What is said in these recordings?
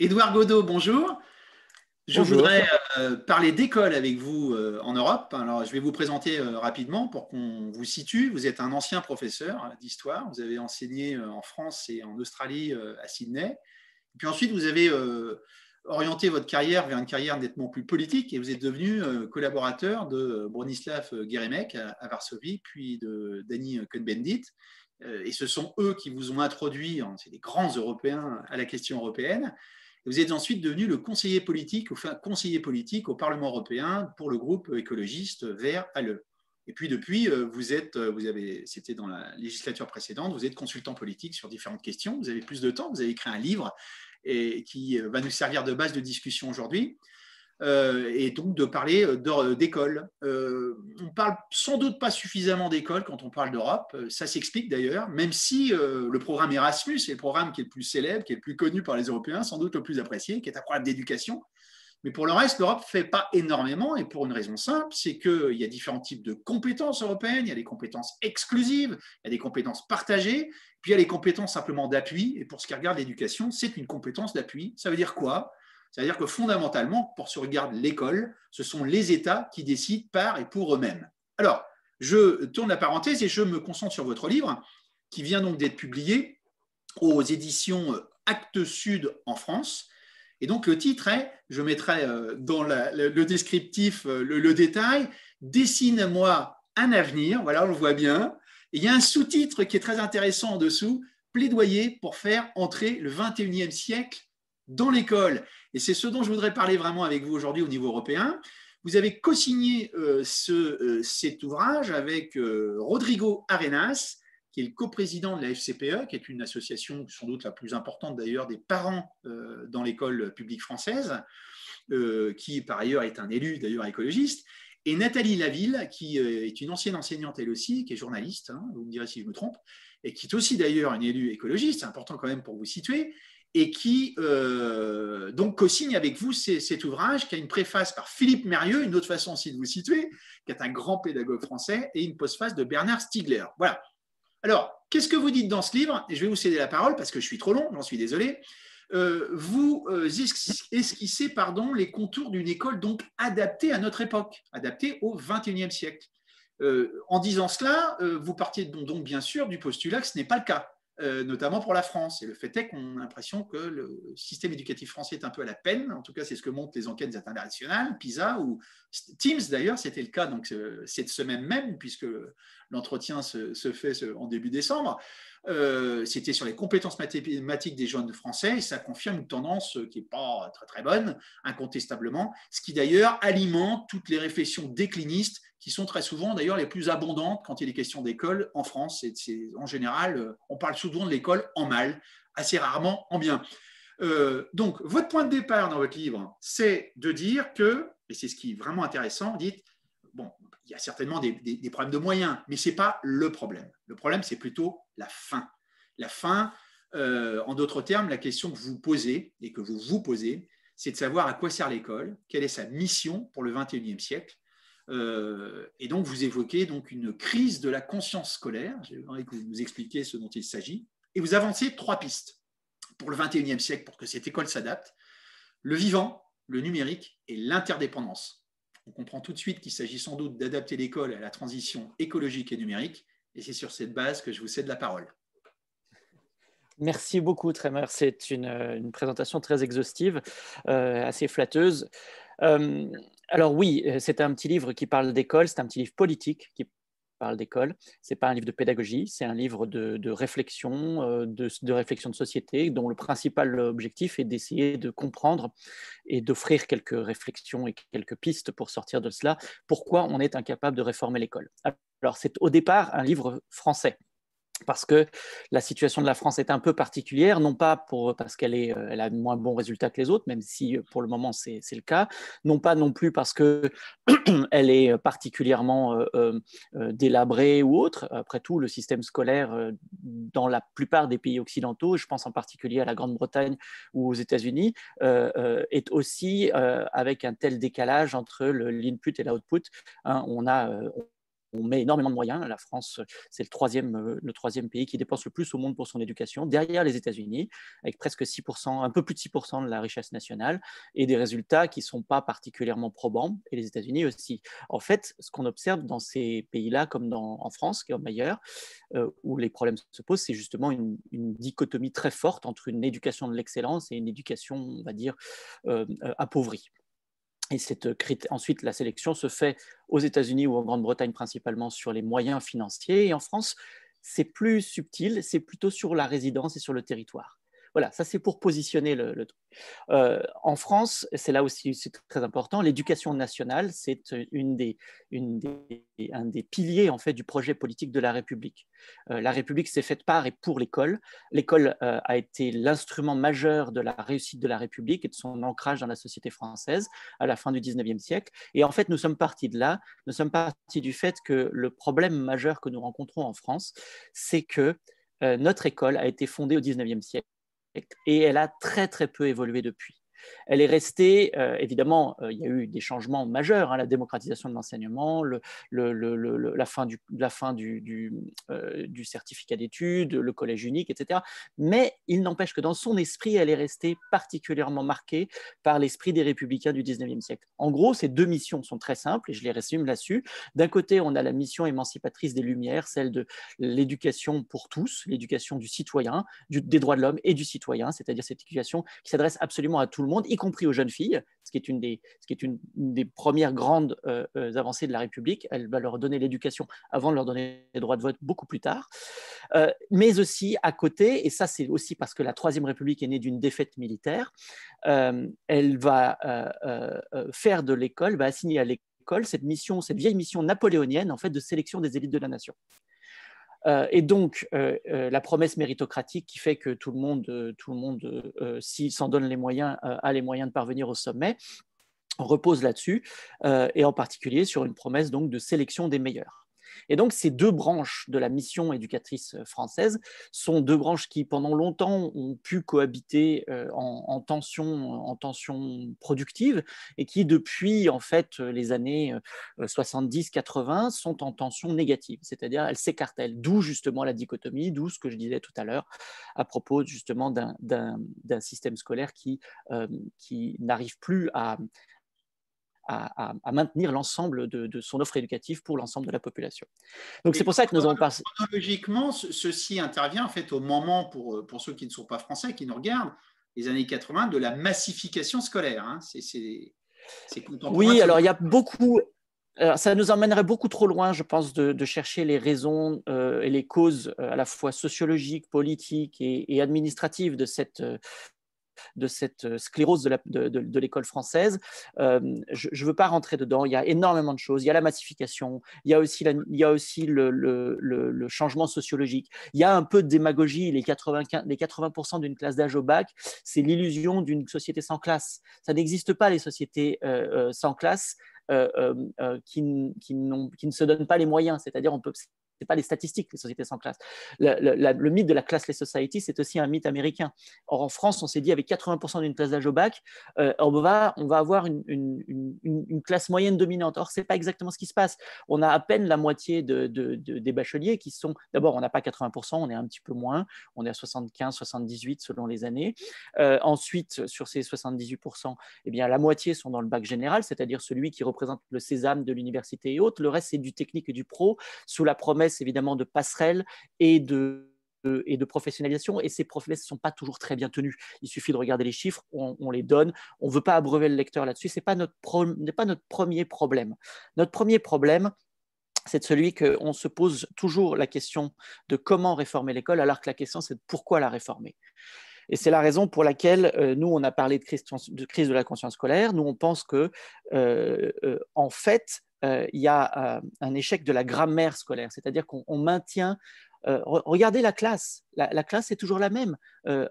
Édouard Godot, bonjour. Je voudrais euh, parler d'école avec vous euh, en Europe. Alors, je vais vous présenter euh, rapidement pour qu'on vous situe. Vous êtes un ancien professeur d'histoire. Vous avez enseigné en France et en Australie à Sydney. puis ensuite, vous avez orienté votre carrière vers une carrière nettement plus politique et vous êtes devenu collaborateur de Bronislav Geremek à, Varsovie, puis de Danny cohn euh, et ce sont eux qui vous ont introduit, hein, c'est des grands Européens, à la question européenne. Vous êtes ensuite devenu le conseiller politique, conseiller politique au Parlement européen pour le groupe écologiste Vert ALE. Et puis depuis, euh, vous êtes, euh, vous avez, c'était dans la législature précédente, vous êtes consultant politique sur différentes questions. Vous avez plus de temps, vous avez écrit un livre et qui va nous servir de base de discussion aujourd'hui. Euh, et donc de parler euh, euh, d'école. Euh, on parle sans doute pas suffisamment d'école quand on parle d'Europe, ça s'explique d'ailleurs, même si le programme Erasmus est le programme qui est le plus célèbre, qui est le plus connu par les Européens, sans doute le plus apprécié, qui est un programme d'éducation. Mais pour le reste, l'Europe ne fait pas énormément, et pour une raison simple, c'est qu'il y a différents types de compétences européennes, il y a des compétences exclusives, il y a des compétences partagées, puis il y a les compétences simplement d'appui, et pour ce qui regarde l'éducation, c'est une compétence d'appui. Ça veut dire quoi c'est-à-dire que fondamentalement, pour ce regarde l'école, ce sont les États qui décident par et pour eux-mêmes. Alors, je tourne la parenthèse et je me concentre sur votre livre, qui vient donc d'être publié aux éditions Actes Sud en France. Et donc le titre est, je mettrai euh, dans le, descriptif euh, le, détail, Dessine-moi un avenir, voilà, on le voit bien. il y a un sous-titre qui est très intéressant en dessous, Plaidoyer pour faire entrer le 21e siècle dans l'école, et c'est ce dont je voudrais parler vraiment avec vous aujourd'hui au niveau européen, vous avez co-signé euh, ce, euh, cet ouvrage avec euh, Rodrigo Arenas, qui est le coprésident de la FCPE, qui est une association sans doute la plus importante d'ailleurs des parents dans l'école publique française, qui par ailleurs est un élu d'ailleurs écologiste, et Nathalie Laville, qui est une ancienne enseignante elle aussi, qui est journaliste, hein, vous me direz si je me trompe, et qui est aussi d'ailleurs une élue écologiste, c'est important quand même pour vous situer, et qui euh, donc co-signe avec vous cet ouvrage, qui a une préface par Philippe Mérieux, une autre façon aussi de vous situer, qui est un grand pédagogue français, et une postface de Bernard Stiegler. Voilà. Alors, qu'est-ce que vous dites dans ce livre Et je vais vous céder la parole parce que je suis trop long, j'en suis désolé. Euh, vous euh, esquissez pardon, les contours d'une école donc adaptée à notre époque, adaptée au XXIe siècle. en disant cela, vous partiez donc, bien sûr du postulat que ce n'est pas le cas. Euh, notamment pour la France. Et le fait est qu'on a l'impression que le système éducatif français est un peu à la peine. En tout cas, c'est ce que montrent les enquêtes internationales, PISA ou Teams d'ailleurs, c'était le cas donc cette semaine même, puisque l'entretien se, fait en début décembre. Euh, c'était sur les compétences mathématiques des jeunes français et ça confirme une tendance qui n'est pas très très bonne, incontestablement, ce qui d'ailleurs alimente toutes les réflexions déclinistes qui sont très souvent d'ailleurs les plus abondantes quand il est question d'école en France. C'est, en général, euh, on parle souvent de l'école en mal, assez rarement en bien. Euh, donc, votre point de départ dans votre livre, c'est de dire que, et c'est ce qui est vraiment intéressant, dites, bon, il y a certainement des, problèmes de moyens, mais ce n'est pas le problème. Le problème, c'est plutôt la fin. La fin, euh, en d'autres termes, la question que vous posez et que vous vous posez, c'est de savoir à quoi sert l'école, quelle est sa mission pour le 21e siècle, euh, et donc, vous évoquez donc une crise de la conscience scolaire. J'aimerais que vous nous expliquiez ce dont il s'agit. Et vous avancez trois pistes pour le 21e siècle, pour que cette école s'adapte. Le vivant, le numérique et l'interdépendance. On comprend tout de suite qu'il s'agit sans doute d'adapter l'école à la transition écologique et numérique. Et c'est sur cette base que je vous cède la parole. Merci beaucoup, tremer C'est euh, une, présentation très exhaustive, euh, assez flatteuse alors oui, euh, c'est un petit livre qui parle d'école, c'est un petit livre politique qui parle d'école. C'est pas un livre de pédagogie, c'est un livre de, réflexion, euh, de, réflexion de société, dont le principal objectif est d'essayer de comprendre et d'offrir quelques réflexions et quelques pistes pour sortir de cela. Pourquoi on est incapable de réformer l'école Alors c'est au départ un livre français parce que la situation de la France est un peu particulière, non pas pour, parce qu'elle est, euh, elle a moins bons résultats que les autres, même si euh, pour le moment c'est, le cas, non pas non plus parce qu'elle est euh, particulièrement délabrée ou autre. Après tout, le système scolaire dans la plupart des pays occidentaux, je pense en particulier à la Grande-Bretagne ou aux États-Unis, est aussi avec un tel décalage entre l'input et l'output. Hein, on a on met énormément de moyens. La France, c'est euh, le troisième, pays qui dépense le plus au monde pour son éducation, derrière les États-Unis, avec presque 6%, un peu plus de 6% de la richesse nationale, et des résultats qui ne sont pas particulièrement probants, et les États-Unis aussi. En fait, ce qu'on observe dans ces pays-là, comme en France, comme ailleurs, euh, où les problèmes se posent, c'est justement une, dichotomie très forte entre une éducation de l'excellence et une éducation, on va dire, euh, appauvrie. Et euh, ensuite, la sélection se fait aux États-Unis ou en Grande-Bretagne principalement sur les moyens financiers. Et en France, c'est plus subtil, c'est plutôt sur la résidence et sur le territoire. Voilà, ça c'est pour positionner le, truc. Euh, en France, c'est là aussi c'est très important, l'éducation nationale, c'est une des, un des piliers en fait du projet politique de la République. Euh, la République s'est faite par et pour l'école. L'école euh, a été l'instrument majeur de la réussite de la République et de son ancrage dans la société française à la fin du 19e siècle. Et en fait, nous sommes partis de là, nous sommes partis du fait que le problème majeur que nous rencontrons en France, c'est que notre école a été fondée au 19e siècle et elle a très très peu évolué depuis. Elle est restée, euh, évidemment, euh, il y a eu des changements majeurs, hein, la démocratisation de l'enseignement, la fin du, la fin du, euh, certificat d'études, le collège unique, etc. Mais il n'empêche que dans son esprit, elle est restée particulièrement marquée par l'esprit des républicains du 19e siècle. En gros, ces deux missions sont très simples, et je les résume là-dessus. D'un côté, on a la mission émancipatrice des Lumières, celle de l'éducation pour tous, l'éducation du citoyen, des droits de l'homme et du citoyen, c'est-à-dire cette éducation qui s'adresse absolument à tout le monde y compris aux jeunes filles, ce qui est une des, ce qui est une, des premières grandes euh, euh, avancées de la République. Elle va leur donner l'éducation avant de leur donner les droits de vote beaucoup plus tard. Euh, mais aussi à côté, et ça c'est aussi parce que la Troisième République est née d'une défaite militaire, elle va faire de l'école, va assigner à l'école cette mission, cette vieille mission napoléonienne en fait de sélection des élites de la nation. Euh, et donc, euh, euh, la promesse méritocratique qui fait que tout le monde, s'il s'en donne les moyens, a les moyens de parvenir au sommet, repose là-dessus, et en particulier sur une promesse donc de sélection des meilleurs. Et donc, ces deux branches de la mission éducatrice euh, française sont deux branches qui, pendant longtemps, ont pu cohabiter euh, en, tension, en tension productive et qui, depuis en fait, euh, les années 70-80, sont en tension négative, c'est-à-dire elles s'écartèlent, d'où justement la dichotomie, d'où ce que je disais tout à l'heure à propos justement d'un système scolaire qui n'arrive plus à, à, maintenir l'ensemble de, son offre éducative pour l'ensemble de la population. Donc c'est pour ça que nous avons passé. Chronologiquement, ceci intervient en fait au moment, pour, euh, pour ceux qui ne sont pas français, qui nous regardent, les années 80, de la massification scolaire. Hein. C'est. Oui, alors il y a beaucoup, ça nous emmènerait beaucoup trop loin, je pense, de, chercher les raisons euh, et les causes euh, à la fois sociologiques, politiques et, administratives de cette, de cette euh, sclérose de, l'école française. Euh, je ne veux pas rentrer dedans, il y a énormément de choses, il y a la massification, il y a aussi, il a aussi le, changement sociologique, il y a un peu de démagogie, les 80%, les d'une classe d'âge au bac, c'est l'illusion d'une société sans classe. Ça n'existe pas les sociétés euh, sans classe. qui, qui, ne se donnent pas les moyens. C'est-à-dire, on peut n'est pas les statistiques, les sociétés sans classe. Le, mythe de la classless society, c'est aussi un mythe américain. Or, en France, on s'est dit, avec 80% d'une classe d'âge au bac, euh, on, va, on va avoir une, une, classe moyenne dominante. Or, c'est pas exactement ce qui se passe. On a à peine la moitié de, des bacheliers qui sont. D'abord, on n'a pas 80%, on est un petit peu moins. On est à 75, 78 selon les années. Euh, ensuite, sur ces 78%, eh bien, la moitié sont dans le bac général, c'est-à-dire celui qui représente le sésame de l'université et autres. Le reste, c'est du technique et du pro, sous la promesse évidemment de passerelles et de, et de professionnalisation, et ces profils ne sont pas toujours très bien tenus Il suffit de regarder les chiffres, on, les donne, on ne veut pas abreuver le lecteur là-dessus, ce n'est pas, notre pas notre premier problème. Notre premier problème, c'est celui qu'on se pose toujours la question de comment réformer l'école, alors que la question, c'est de pourquoi la réformer. Et c'est la raison pour laquelle euh, nous, on a parlé de crise de, crise de la conscience scolaire. Nous, on pense que, euh, euh, en fait, euh, il y a euh, un échec de la grammaire scolaire, c'est-à-dire qu'on maintient euh, regardez la classe. La, classe est toujours la même.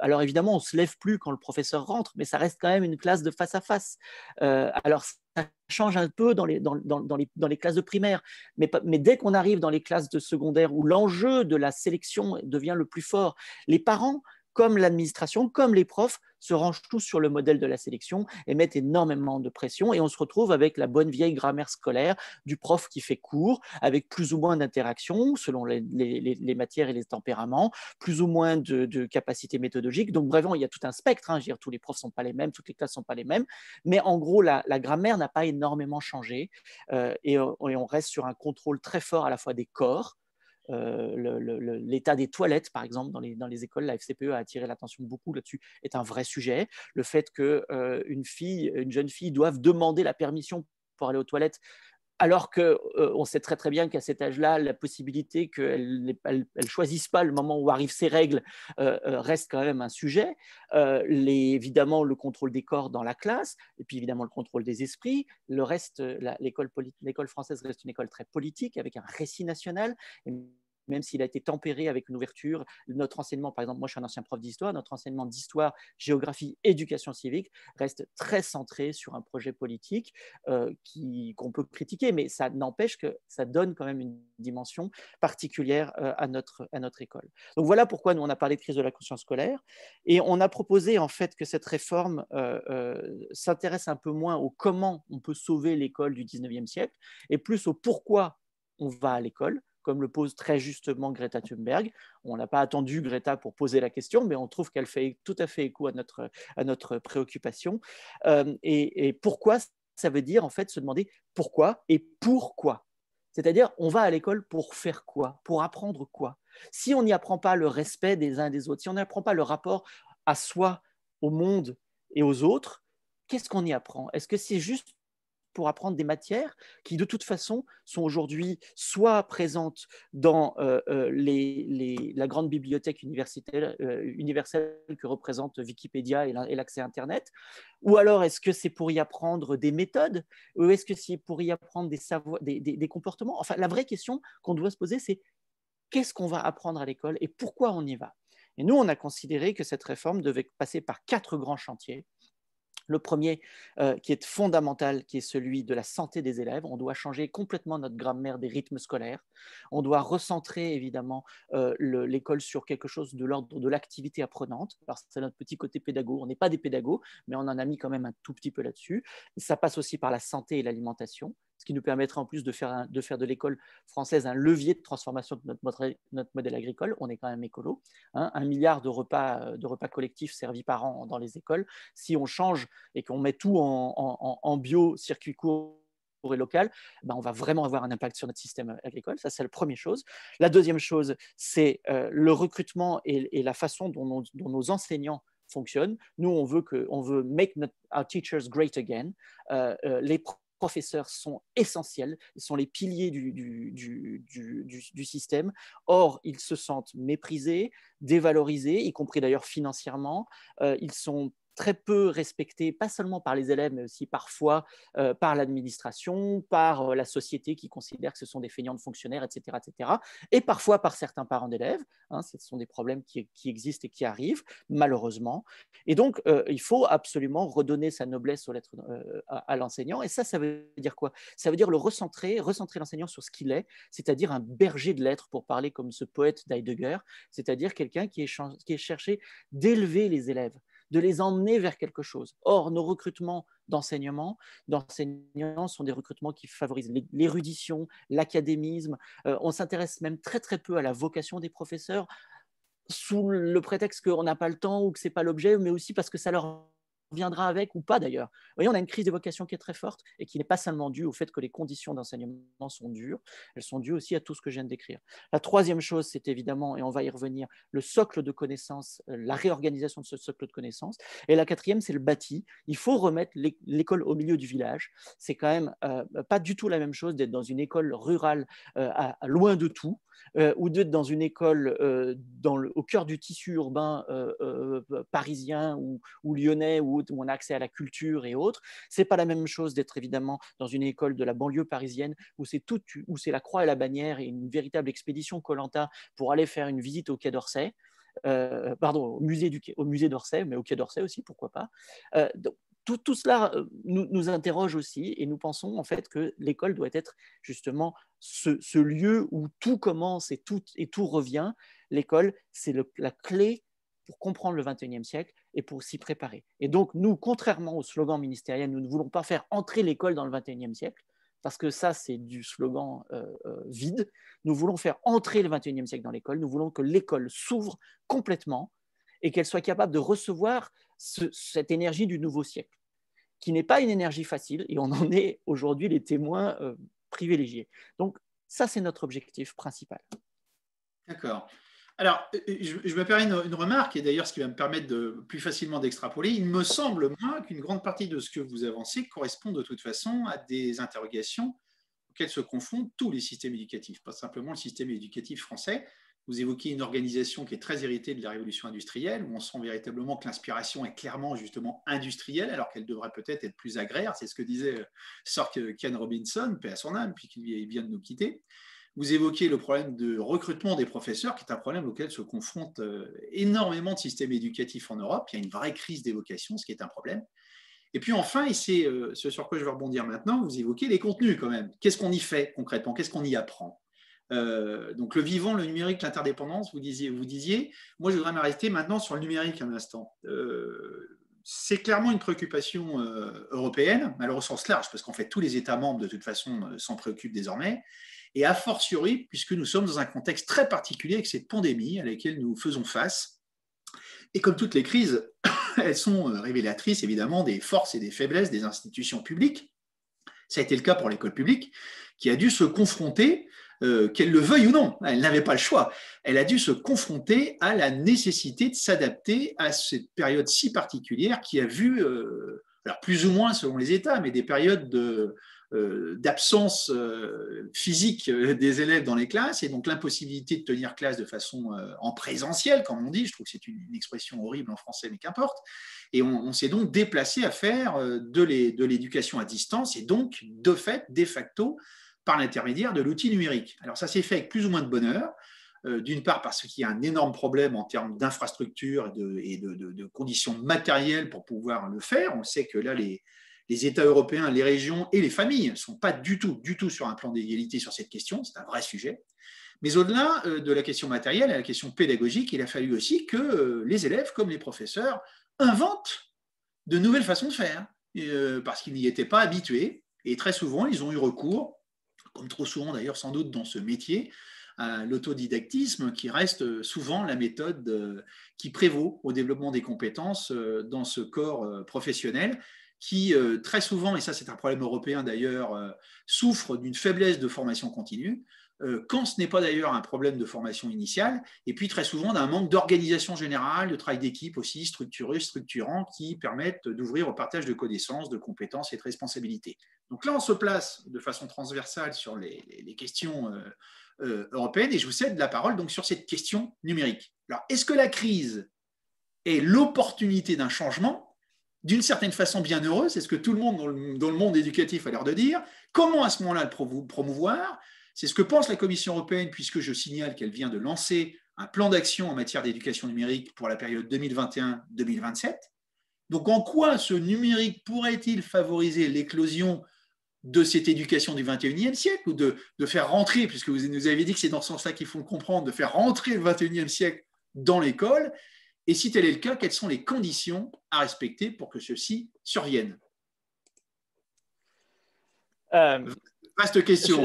alors évidemment, on ne se lève plus quand le professeur rentre, mais ça reste quand même une classe de face à face. alors ça change un peu dans les, classes de primaire, mais dès qu'on arrive dans les classes de secondaire où l'enjeu de la sélection devient le plus fort, les parents comme l'administration, comme les profs, se rangent tous sur le modèle de la sélection et mettent énormément de pression. Et on se retrouve avec la bonne vieille grammaire scolaire du prof qui fait cours, avec plus ou moins d'interactions selon les, matières et les tempéraments, plus ou moins de, capacités méthodologiques, Donc, bref, il y a tout un spectre. Hein. tous les profs ne sont pas les mêmes, toutes les classes ne sont pas les mêmes. Mais en gros, la, grammaire n'a pas énormément changé. Euh, euh, et on reste sur un contrôle très fort à la fois des corps euh, l'état des toilettes, par exemple, dans les, écoles, la FCPE a attiré l'attention beaucoup là-dessus, est un vrai sujet. Le fait que euh, une fille, une jeune fille, doive demander la permission pour aller aux toilettes alors que euh, on sait très très bien qu'à cet âge-là, la possibilité qu'elle ne choisisse pas le moment où arrivent ses règles euh, euh, reste quand même un sujet. évidemment, le contrôle des corps dans la classe, et puis évidemment le contrôle des esprits. reste, l'école française reste une école très politique avec un récit national même s'il a été tempéré avec une ouverture. Notre enseignement, par exemple, moi je suis un ancien prof d'histoire, notre enseignement d'histoire, géographie, éducation civique reste très centré sur un projet politique euh, qu'on peut critiquer, mais ça n'empêche que ça donne quand même une dimension particulière euh, à, notre, école. Donc voilà pourquoi nous on a parlé de crise de la conscience scolaire et on a proposé en fait que cette réforme euh, s'intéresse un peu moins au comment on peut sauver l'école du 19e siècle et plus au pourquoi on va à l'école, comme le pose très justement Greta Thunberg. On n'a pas attendu Greta pour poser la question, mais on trouve qu'elle fait tout à fait écho à notre, à notre préoccupation. Euh, et, et pourquoi ça veut dire en fait se demander pourquoi et pourquoi. C'est-à-dire, on va à l'école pour faire quoi Pour apprendre quoi Si on n'y apprend pas le respect des uns des autres, si on n'apprend pas le rapport à soi, au monde et aux autres, qu'est-ce qu'on y apprend Est-ce que c'est juste pour apprendre des matières qui, de toute façon, sont aujourd'hui soit présentes dans euh, euh, la grande bibliothèque universitaire, euh, universelle que représente Wikipédia et l'accès Internet, ou alors est-ce que c'est pour y apprendre des méthodes, ou est-ce que c'est pour y apprendre des, savoirs, des comportements Enfin, la vraie question qu'on doit se poser, c'est qu'est-ce qu'on va apprendre à l'école et pourquoi on y va et nous, on a considéré que cette réforme devait passer par quatre grands chantiers. Le premier, euh, qui est fondamental, qui est celui de la santé des élèves. On doit changer complètement notre grammaire des rythmes scolaires. On doit recentrer, évidemment, euh, l'école sur quelque chose de l'ordre de l'activité apprenante. C'est notre petit côté pédago. On n'est pas des pédagogues, mais on en a mis quand même un tout petit peu là-dessus. Ça passe aussi par la santé et l'alimentation qui nous permettra en plus de faire, de, faire de l'école française un levier de transformation de notre, modèle, notre modèle agricole. On est quand même écolo. Hein. un milliard de repas, euh, de repas collectifs servis par an dans les écoles. Si on change et qu'on met tout en, bio, circuit court, et local, ben on va vraiment avoir un impact sur notre système agricole. Ça, c'est la première chose. La deuxième chose, c'est euh, le recrutement et, la façon dont, nos enseignants fonctionnent. Nous, on veut, que, on veut make our teachers great again. Euh, professeurs sont essentiels, ils sont les piliers du, du, du, du, système. Or, ils se sentent méprisés, dévalorisés, y compris d'ailleurs financièrement. Euh, ils sont très peu respecté, pas seulement par les élèves, mais aussi parfois par l'administration, par la société qui considère que ce sont des feignants de fonctionnaires, etc., etc., et parfois par certains parents d'élèves. Hein, ce sont des problèmes qui, existent et qui arrivent, malheureusement. Et donc, il faut absolument redonner sa noblesse aux lettres, à, l'enseignant. Et ça, ça veut dire quoi Ça veut dire le recentrer, recentrer l'enseignant sur ce qu'il est, c'est-à-dire un berger de lettres, pour parler comme ce poète d'Heidegger, c'est-à-dire quelqu'un qui est cherché d'élever les élèves de les emmener vers quelque chose. Or, nos recrutements d'enseignement, d'enseignants sont des recrutements qui favorisent l'érudition, l'académisme. Euh, on s'intéresse même très très peu à la vocation des professeurs sous le prétexte qu'on n'a pas le temps ou que c'est pas l'objet, mais aussi parce que ça leur viendra avec ou pas d'ailleurs. Vous voyez, on a une crise d'évocation qui est très forte et qui n'est pas seulement due au fait que les conditions d'enseignement sont dures, elles sont dues aussi à tout ce que je viens de décrire. La troisième chose, c'est évidemment, et on va y revenir, le socle de connaissances, euh, la réorganisation de ce socle de connaissances. Et la quatrième, c'est le bâti. Il faut remettre l'école au milieu du village. C'est quand même euh, pas du tout la même chose d'être dans une école rurale euh, à, loin de tout. ou d'être dans une école dans au cœur du tissu urbain parisien ou, ou, lyonnais ou où on a accès à la culture et autres. C'est pas la même chose d'être évidemment dans une école de la banlieue parisienne où c'est où c'est la croix et la bannière et une véritable expédition Colanta pour aller faire une visite au Quai d'Orsay. Euh, pardon, au musée, d'Orsay, mais au Quai d'Orsay aussi, pourquoi pas. Euh, tout, cela euh, nous, interroge aussi et nous pensons en fait que l'école doit être justement ce, lieu où tout commence et tout, et tout revient. L'école, c'est la clé pour comprendre le XXIe siècle, et pour s'y préparer. Et donc, nous, contrairement au slogan ministériel, nous ne voulons pas faire entrer l'école dans le 21e siècle, parce que ça, c'est du slogan euh, euh, vide. Nous voulons faire entrer le 21e siècle dans l'école, nous voulons que l'école s'ouvre complètement et qu'elle soit capable de recevoir cette énergie du nouveau siècle, qui n'est pas une énergie facile, et on en est aujourd'hui les témoins euh, privilégiés. Donc, ça, c'est notre objectif principal. D'accord. Alors, euh, euh, je, je, me permets une, remarque, et d'ailleurs ce qui va me permettre de plus facilement d'extrapoler. Il me semble, moi, qu'une grande partie de ce que vous avancez correspond de toute façon à des interrogations auxquelles se confondent tous les systèmes éducatifs, pas simplement le système éducatif français. Vous évoquez une organisation qui est très héritée de la révolution industrielle, où on sent véritablement que l'inspiration est clairement justement industrielle, alors qu'elle devrait peut-être être plus agraire. C'est ce que disait euh, Sir Ken Robinson, paix à son âme, puis qu'il vient de nous quitter. Vous évoquez le problème de recrutement des professeurs, qui est un problème auquel se confrontent euh, énormément de systèmes éducatifs en Europe. Il y a une vraie crise des vocations, ce qui est un problème. Et puis enfin, et c'est euh, ce sur quoi je veux rebondir maintenant, vous évoquez les contenus quand même. Qu'est-ce qu'on y fait concrètement Qu'est-ce qu'on y apprend euh, donc le vivant, le numérique, l'interdépendance, vous disiez, vous disiez, moi je voudrais m'arrêter maintenant sur le numérique un instant. c'est clairement une préoccupation européenne, malheureusement au sens large, parce qu'en fait tous les États membres de toute façon s'en préoccupent désormais et a fortiori, puisque nous sommes dans un contexte très particulier avec cette pandémie à laquelle nous faisons face. Et comme toutes les crises, elles sont euh, révélatrices évidemment des forces et des faiblesses des institutions publiques. Ça a été le cas pour l'école publique, qui a dû se confronter, euh, qu'elle le veuille ou non, elle n'avait pas le choix, elle a dû se confronter à la nécessité de s'adapter à cette période si particulière qui a vu, euh, alors plus ou moins selon les États, mais des périodes de, euh, d'absence euh, physique euh, des élèves dans les classes et donc l'impossibilité de tenir classe de façon en présentiel, comme on dit. Je trouve que c'est une, expression horrible en français, mais qu'importe. Et on, s'est donc déplacé à faire de l'éducation à distance et donc, de fait, de facto, par l'intermédiaire de l'outil numérique. Alors ça s'est fait avec plus ou moins de bonheur. D'une part parce qu'il y a un énorme problème en termes d'infrastructure et, de conditions matérielles pour pouvoir le faire. On sait que là, les, les États européens, les régions et les familles ne sont pas du tout, du tout sur un plan d'égalité sur cette question, c'est un vrai sujet. Mais au-delà euh, de la question matérielle, et la question pédagogique, il a fallu aussi que euh, les élèves, comme les professeurs, inventent de nouvelles façons de faire, euh, parce qu'ils n'y étaient pas habitués. Et très souvent, ils ont eu recours, comme trop souvent d'ailleurs sans doute dans ce métier, à l'autodidactisme, qui reste souvent la méthode qui prévaut au développement des compétences dans ce corps professionnel qui euh, très souvent, et ça c'est un problème européen d'ailleurs, euh, souffre souffrent d'une faiblesse de formation continue, euh, quand ce n'est pas d'ailleurs un problème de formation initiale, et puis très souvent d'un manque d'organisation générale, de travail d'équipe aussi structuré, structurant, qui permettent d'ouvrir au partage de connaissances, de compétences et de responsabilités. Donc là, on se place de façon transversale sur les, les questions européennes, et je vous cède la parole donc sur cette question numérique. Alors, est-ce que la crise est l'opportunité d'un changement d'une certaine façon bienheureux, c'est ce que tout le monde dans le, monde éducatif a l'air de dire. Comment à ce moment-là le promouvoir C'est ce que pense la Commission européenne, puisque je signale qu'elle vient de lancer un plan d'action en matière d'éducation numérique pour la période 2021-2027. Donc en quoi ce numérique pourrait-il favoriser l'éclosion de cette éducation du 21e siècle ou de, faire rentrer, puisque vous nous avez dit que c'est dans ce sens-là qu'il faut le comprendre, de faire rentrer le 21e siècle dans l'école et si tel est le cas, quelles sont les conditions à respecter pour que ceci survienne euh, Vaste question.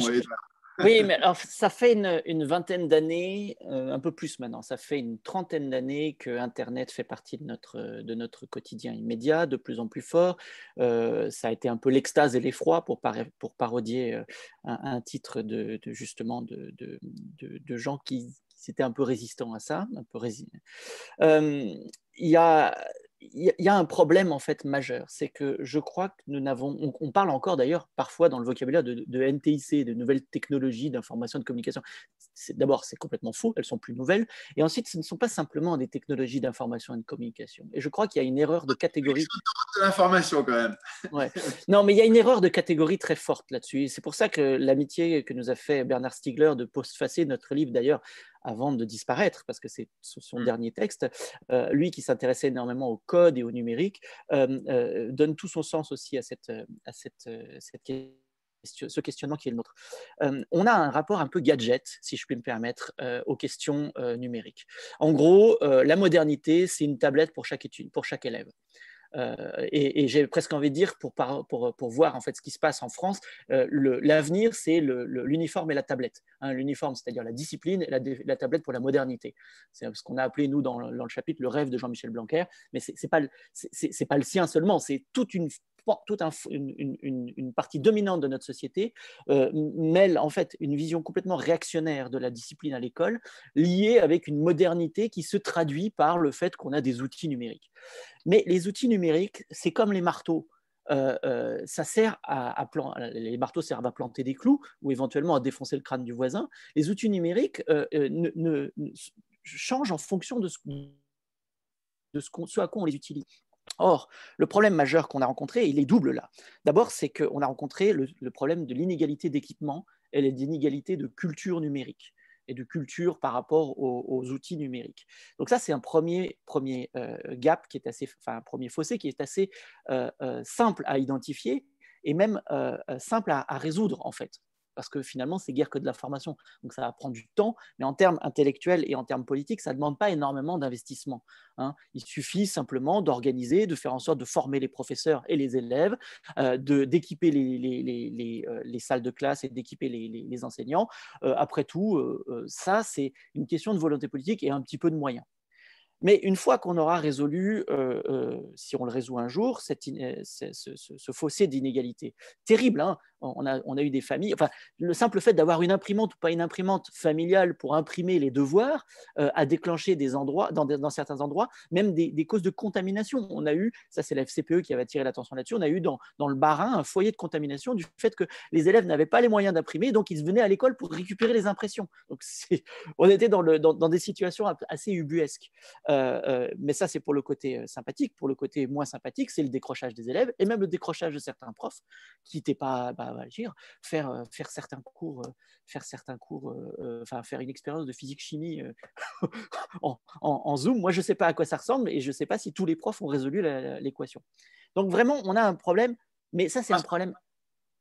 oui, mais alors, ça fait une, vingtaine d'années, euh, un peu plus maintenant, ça fait une trentaine d'années que Internet fait partie de notre, de notre quotidien immédiat, de plus en plus fort. Euh, ça a été un peu l'extase et l'effroi pour, pour parodier euh, un, titre de, justement de, de gens qui c'était un peu résistant à ça, un peu rési... Euh, il, y a, il y a un problème en fait majeur, c'est que je crois que nous n'avons, on, parle encore d'ailleurs parfois dans le vocabulaire de, NTIC, de nouvelles technologies d'information et de communication. D'abord, c'est complètement faux, elles sont plus nouvelles, et ensuite, ce ne sont pas simplement des technologies d'information et de communication. Et je crois qu'il y a une erreur de catégorie. De l'information quand même. Non, mais il y a une erreur de catégorie très forte là-dessus. C'est pour ça que l'amitié que nous a fait Bernard Stiegler de postfacer notre livre d'ailleurs avant de disparaître, parce que c'est son mm. dernier texte, euh, lui qui s'intéressait énormément au code et au numérique, euh, euh, donne tout son sens aussi à cette, à cette, ce questionnement qui est le nôtre. on a un rapport un peu gadget, si je puis me permettre, aux questions numériques. En gros, la modernité, c'est une tablette pour chaque, étude, pour chaque élève. Euh, et, j'ai presque envie de dire, pour, pour, voir en fait ce qui se passe en France, euh, l'avenir, c'est l'uniforme et la tablette. Hein, l'uniforme, c'est-à-dire la discipline, et la, tablette pour la modernité. C'est ce qu'on a appelé, nous, dans, le chapitre, le rêve de Jean-Michel Blanquer. Mais ce n'est pas, le sien seulement, c'est toute une toute une, partie dominante de notre société euh, mêle en fait une vision complètement réactionnaire de la discipline à l'école, liée avec une modernité qui se traduit par le fait qu'on a des outils numériques. Mais les outils numériques, c'est comme les marteaux. Euh, euh, ça sert à, les marteaux servent à planter des clous ou éventuellement à défoncer le crâne du voisin. Les outils numériques ne, changent en fonction de de ce, ce à quoi on les utilise. Or, le problème majeur qu'on a rencontré, il est double là. D'abord, c'est qu'on a rencontré le, problème de l'inégalité d'équipement et l'inégalité de culture numérique et de culture par rapport aux, outils numériques. Donc ça, c'est un premier, euh, gap qui est assez, un premier fossé qui est assez euh, euh, simple à identifier et même simple à résoudre en fait parce que finalement, c'est guère que de la formation. Donc ça va prendre du temps, mais en termes intellectuels et en termes politiques, ça ne demande pas énormément d'investissement. Hein. Il suffit simplement d'organiser, de faire en sorte de former les professeurs et les élèves, euh, d'équiper euh, les, salles de classe et d'équiper les, enseignants. Euh, après tout, ça, c'est une question de volonté politique et un petit peu de moyens. Mais une fois qu'on aura résolu, si on le résout un jour, cette ce, fossé d'inégalité, terrible, hein, on a, eu des familles. Enfin, le simple fait d'avoir une imprimante ou pas une imprimante familiale pour imprimer les devoirs euh, a déclenché des endroits, dans, certains endroits, même des, causes de contamination. On a eu, ça c'est la FCPE qui avait attiré l'attention là-dessus, on a eu dans, dans le Barin un foyer de contamination du fait que les élèves n'avaient pas les moyens d'imprimer, donc ils venaient à l'école pour récupérer les impressions. Donc on était dans, le, dans, des situations assez ubuesques. Euh, euh, mais ça c'est pour le côté sympathique. Pour le côté moins sympathique, c'est le décrochage des élèves et même le décrochage de certains profs qui n'étaient pas. Bah, faire, euh, faire certains cours, euh, faire certains cours, euh, enfin faire une expérience de physique chimie en, en, zoom. Moi, je ne sais pas à quoi ça ressemble et je ne sais pas si tous les profs ont résolu l'équation. Donc vraiment, on a un problème, mais ça c'est un problème,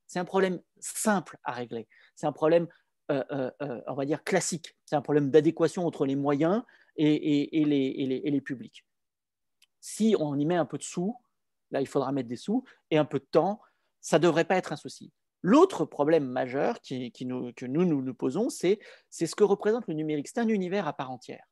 c'est un problème simple à régler. C'est un problème on va dire classique. C'est un problème d'adéquation entre les moyens et, et, et, les, et, les, publics. Si on y met un peu de sous, là il faudra mettre des sous et un peu de temps, ça ne devrait pas être un souci. L'autre problème majeur que nous, nous, posons, c'est ce que représente le numérique. C'est un univers à part entière.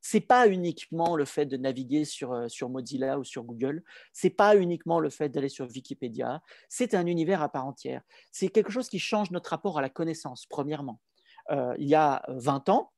Ce n'est pas uniquement le fait de naviguer sur, euh, Mozilla ou sur Google, ce n'est pas uniquement le fait d'aller sur Wikipédia, c'est un univers à part entière. C'est quelque chose qui change notre rapport à la connaissance, premièrement. Euh, il y a 20 ans,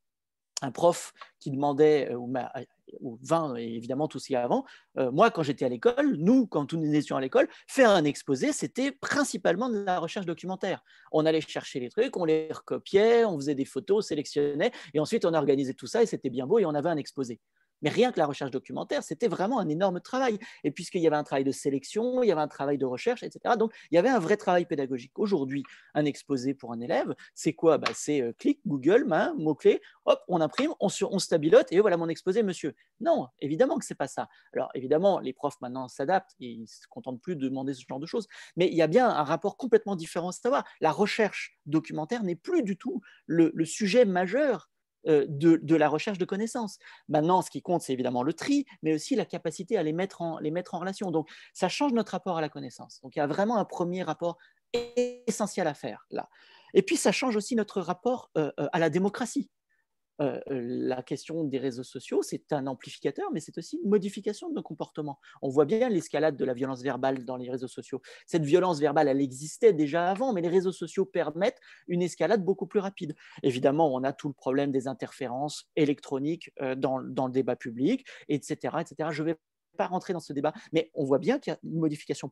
un prof qui demandait, euh, ou 20 évidemment tout ce y avant, euh, moi quand j'étais à l'école, nous quand nous étions à l'école, faire un exposé c'était principalement de la recherche documentaire. On allait chercher les trucs, on les recopiait, on faisait des photos, sélectionnait et ensuite on organisait tout ça et c'était bien beau et on avait un exposé. Mais rien que la recherche documentaire, c'était vraiment un énorme travail. Et puisqu'il y avait un travail de sélection, il y avait un travail de recherche, etc. Donc, il y avait un vrai travail pédagogique. Aujourd'hui, un exposé pour un élève, c'est quoi bah, C'est euh, clic, Google, main, mot-clé, hop, on imprime, on, sur, on stabilote, et voilà mon exposé, monsieur. Non, évidemment que c'est pas ça. Alors, évidemment, les profs maintenant s'adaptent, ils ne se contentent plus de demander ce genre de choses. Mais il y a bien un rapport complètement différent à savoir. La recherche documentaire n'est plus du tout le sujet majeur euh, de, la recherche de connaissances. Maintenant, ce qui compte, c'est évidemment le tri, mais aussi la capacité à les mettre, en, relation. Donc, ça change notre rapport à la connaissance. Donc, il y a vraiment un premier rapport essentiel à faire là. Et puis, ça change aussi notre rapport euh, euh, à la démocratie. Euh, euh, la question des réseaux sociaux, c'est un amplificateur, mais c'est aussi une modification de nos comportements. On voit bien l'escalade de la violence verbale dans les réseaux sociaux. Cette violence verbale, elle existait déjà avant, mais les réseaux sociaux permettent une escalade beaucoup plus rapide. Évidemment, on a tout le problème des interférences électroniques euh, dans, dans le débat public, etc., etc. Je vais pas rentrer dans ce débat, mais on voit bien qu'il y a une modification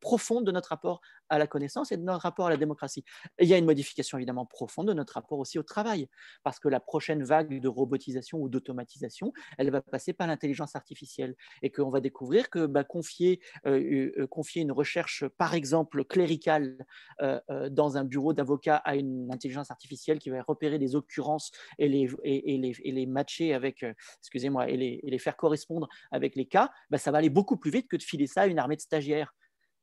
profonde de notre rapport à la connaissance et de notre rapport à la démocratie. il y a une modification évidemment profonde de notre rapport aussi au travail, parce que la prochaine vague de robotisation ou d'automatisation, elle va passer par l'intelligence artificielle, et qu'on va découvrir que bah, confier, euh, euh, confier une recherche, par exemple, cléricale euh, dans un bureau d'avocat à une intelligence artificielle qui va repérer les occurrences et les, et, et les, et les matcher avec, excusez-moi, et les, et les faire correspondre avec les cas, ben, ça va aller beaucoup plus vite que de filer ça à une armée de stagiaires.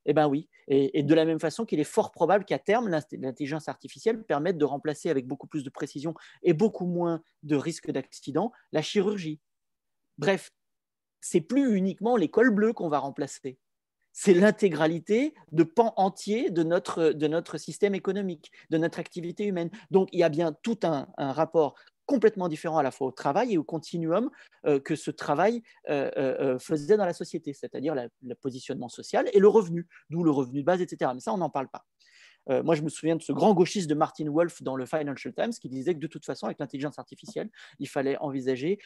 Eh ben et bien oui, et, de la même façon qu'il est fort probable qu'à terme, l'intelligence artificielle permette de remplacer avec beaucoup plus de précision et beaucoup moins de risques d'accident la chirurgie. Bref, c'est plus uniquement l'école bleue qu'on va remplacer, c'est l'intégralité de pans entiers de notre, de notre système économique, de notre activité humaine. Donc il y a bien tout un, un rapport complètement différent à la fois au travail et au continuum euh, que ce travail euh, euh, faisait dans la société, c'est-à-dire le positionnement social et le revenu, d'où le revenu de base, etc. Mais ça, on n'en parle pas. moi, je me souviens de ce grand gauchiste de Martin Wolf dans le Financial Times qui disait que de toute façon, avec l'intelligence artificielle, il fallait envisager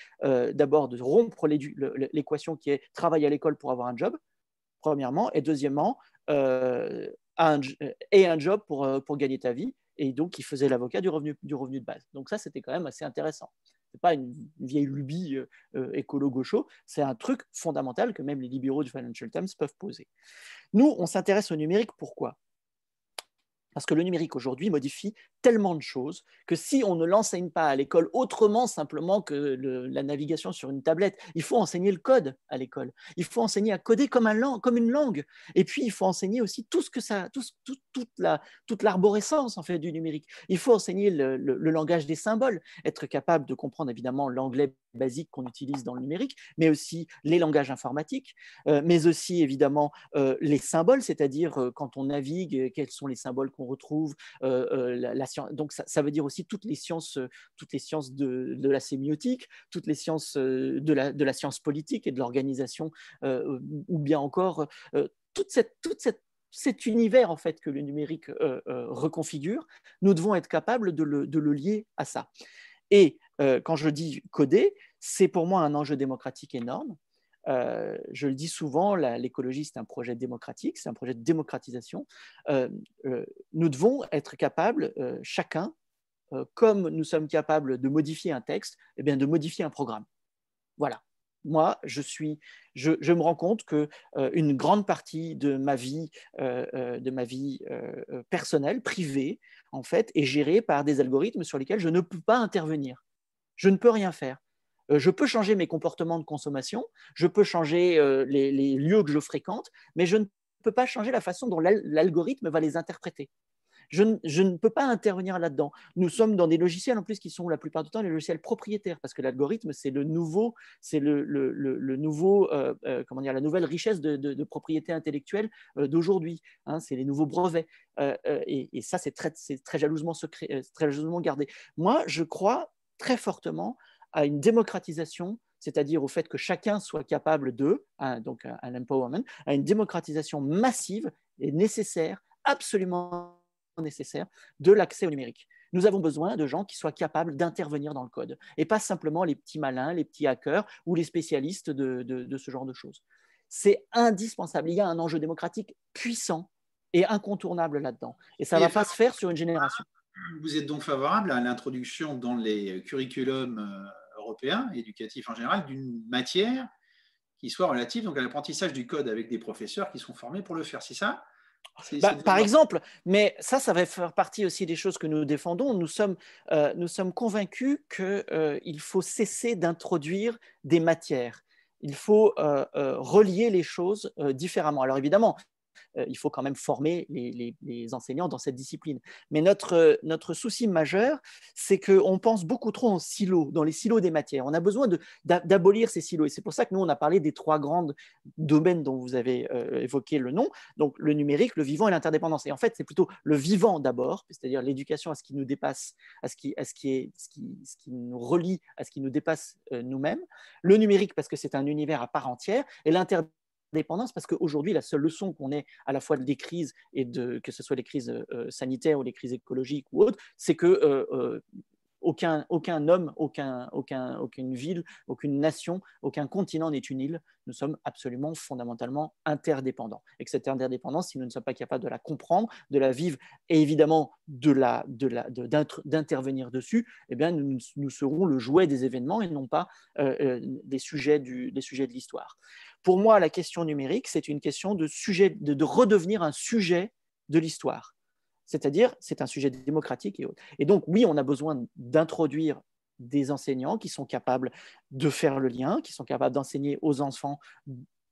d'abord de rompre l'équation qui est travail à l'école pour avoir un job, premièrement, et deuxièmement, et un job pour gagner ta vie, et donc il faisait l'avocat du revenu, de base. Donc ça, c'était quand même assez intéressant. Ce n'est pas une vieille lubie euh, euh, écolo-gaucho, c'est un truc fondamental que même les libéraux du Financial Times peuvent poser. Nous, on s'intéresse au numérique, pourquoi parce que le numérique aujourd'hui modifie tellement de choses que si on ne l'enseigne pas à l'école autrement simplement que la navigation sur une tablette, il faut enseigner le code à l'école. Il faut enseigner à coder comme, un, comme, une langue. Et puis il faut enseigner aussi tout ce que ça, toute, la, toute l'arborescence en fait du numérique. Il faut enseigner le langage des symboles, être capable de comprendre évidemment l'anglais basiques qu'on utilise dans le numérique, mais aussi les langages informatiques, euh, mais aussi évidemment euh, les symboles, c'est-à-dire euh, quand on navigue, quels sont les symboles qu'on retrouve. donc ça, veut dire aussi toutes les sciences, toutes les sciences de, de la sémiotique, toutes les sciences de la, de la, science politique et de l'organisation, ou bien encore toute cet univers en fait que le numérique reconfigure, nous devons être capables de le, de le lier à ça. Et euh, quand je dis coder, c'est pour moi un enjeu démocratique énorme. Euh, je le dis souvent, l'écologie, c'est un projet démocratique, c'est un projet de démocratisation. Euh, nous devons être capables, chacun, comme nous sommes capables de modifier un texte, eh bien, de modifier un programme. Voilà. Moi, je, suis, je me rends compte que une grande partie de ma vie, de ma vie personnelle, privée, en fait, est gérée par des algorithmes sur lesquels je ne peux pas intervenir je ne peux rien faire. Euh, je peux changer mes comportements de consommation, je peux changer euh, les, lieux que je fréquente, mais je ne peux pas changer la façon dont l'algorithme va les interpréter. Je ne, peux pas intervenir là-dedans. Nous sommes dans des logiciels en plus qui sont la plupart du temps des logiciels propriétaires parce que l'algorithme c'est le nouveau, c'est le, nouveau, euh, comment dire, la nouvelle richesse de, propriété intellectuelle d'aujourd'hui. Hein, c'est les nouveaux brevets et, ça c'est très secret, très jalousement gardé. Moi je crois très fortement à une démocratisation, c'est-à-dire au fait que chacun soit capable de, hein, donc à l'empowerment, à une démocratisation massive et nécessaire, absolument nécessaire, de l'accès au numérique. Nous avons besoin de gens qui soient capables d'intervenir dans le code, et pas simplement les petits malins, les petits hackers ou les spécialistes de, de ce genre de choses. C'est indispensable. Il y a un enjeu démocratique puissant et incontournable là-dedans. Et ça ne va pas se faire sur une génération. Vous êtes donc favorable à l'introduction dans les curriculums euh, européens, éducatifs en général, d'une matière qui soit relative donc, à l'apprentissage du code avec des professeurs qui sont formés pour le faire, c'est ça bah, par exemple, mais ça, ça va faire partie aussi des choses que nous défendons. Nous sommes, euh, nous sommes convaincus qu'il euh, il faut cesser d'introduire des matières. Il faut relier les choses différemment. Alors évidemment, euh, il faut quand même former les, enseignants dans cette discipline. Mais euh, notre, souci majeur, c'est qu'on pense beaucoup trop en silos, dans les silos des matières. On a besoin d'abolir ces silos. Et c'est pour ça que nous, on a parlé des trois grands domaines dont vous avez euh, évoqué le nom, donc le numérique, le vivant et l'interdépendance. Et en fait, c'est plutôt le vivant d'abord, c'est-à-dire l'éducation à ce qui nous dépasse, à ce qui, nous relie, à ce qui nous dépasse nous-mêmes, le numérique parce que c'est un univers à part entière, et l'interdépendance dépendance parce qu'aujourd'hui, la seule leçon qu'on ait à la fois des crises, et de, que ce soit les crises euh, euh, sanitaires ou les crises écologiques ou autres, c'est que euh, aucun, aucun homme, aucun, aucun, aucune ville, aucune nation, aucun continent n'est une île. Nous sommes absolument fondamentalement interdépendants. Et que cette interdépendance, si nous ne sommes pas capables de la comprendre, de la vivre et évidemment de la, de la, de, d'intervenir dessus, eh bien nous, nous, serons le jouet des événements et non pas des, sujets du, des sujets de l'histoire. Pour moi, la question numérique, c'est une question de, sujet, de, redevenir un sujet de l'histoire. C'est-à-dire, c'est un sujet démocratique et Et donc, oui, on a besoin d'introduire des enseignants qui sont capables de faire le lien, qui sont capables d'enseigner aux enfants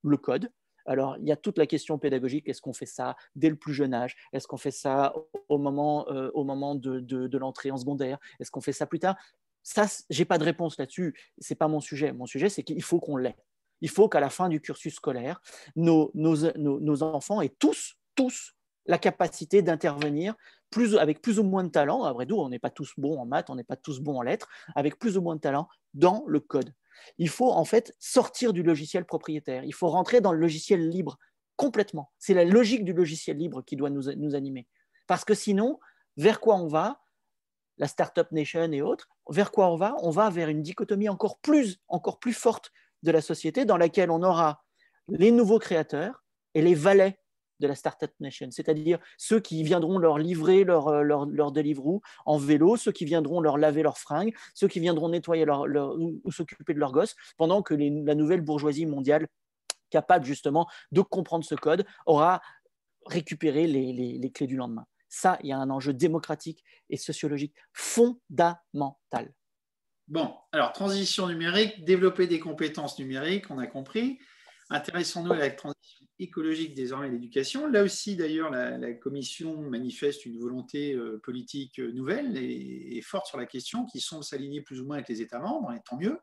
le code. Alors, il y a toute la question pédagogique. Est-ce qu'on fait ça dès le plus jeune âge Est-ce qu'on fait ça au moment, au moment euh, de, l'entrée en secondaire Est-ce qu'on fait ça plus tard Ça, j'ai pas de réponse là-dessus. C'est pas mon sujet. Mon sujet, c'est qu'il faut qu'on l'ait. Il faut qu'à la fin du cursus scolaire, nos, enfants aient tous, tous la capacité d'intervenir plus, avec plus ou moins de talent, après tout, on n'est pas tous bons en maths, on n'est pas tous bons en lettres, avec plus ou moins de talent dans le code. Il faut en fait sortir du logiciel propriétaire, il faut rentrer dans le logiciel libre complètement. C'est la logique du logiciel libre qui doit nous, animer. Parce que sinon, vers quoi on va La Startup Nation et autres, vers quoi on va On va vers une dichotomie encore plus, encore plus forte de la société dans laquelle on aura les nouveaux créateurs et les valets de la start-up Nation, c'est-à-dire ceux qui viendront leur livrer leur, euh, leur, leur en vélo, ceux qui viendront leur laver leurs fringues, ceux qui viendront nettoyer leur, ou, s'occuper de leurs gosses, pendant que la nouvelle bourgeoisie mondiale, capable justement de comprendre ce code, aura récupéré les, les clés du lendemain. Ça, il y a un enjeu démocratique et sociologique fondamental. Bon, alors transition numérique, développer des compétences numériques, on a compris. Intéressons-nous à la transition écologique désormais l'éducation. Là aussi, d'ailleurs, la, Commission manifeste une volonté euh, politique euh, nouvelle et, forte sur la question, qui semble s'aligner plus ou moins avec les États membres, et tant mieux.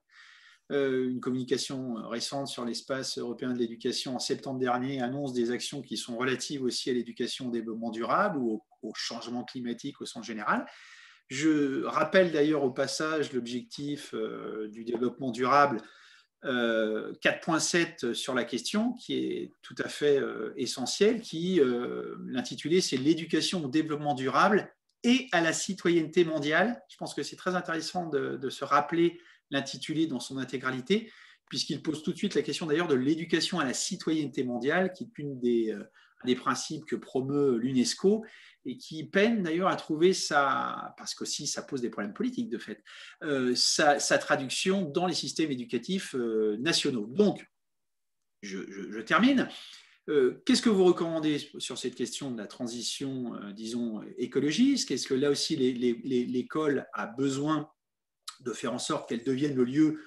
Euh, une communication récente sur l'espace européen de l'éducation en septembre dernier annonce des actions qui sont relatives aussi à l'éducation au développement durable ou au changement climatique au sens général. Je rappelle d'ailleurs au passage l'objectif euh, du développement durable 4.7 euh, sur la question, qui est tout à fait euh, essentiel, qui l'intitulé c'est l'éducation au développement durable et à la citoyenneté mondiale. Je pense que c'est très intéressant de se rappeler l'intitulé dans son intégralité, puisqu'il pose tout de suite la question d'ailleurs de l'éducation à la citoyenneté mondiale, qui est une des des principes que promeut l'UNESCO et qui peine d'ailleurs à trouver sa, parce qu'aussi ça pose des problèmes politiques de fait, euh, sa, traduction dans les systèmes éducatifs euh, nationaux. Donc, je, termine. Euh, qu'est-ce que vous recommandez sur cette question de la transition, disons, écologiste est ce que là aussi l'école a besoin de faire en sorte qu'elle devienne le lieu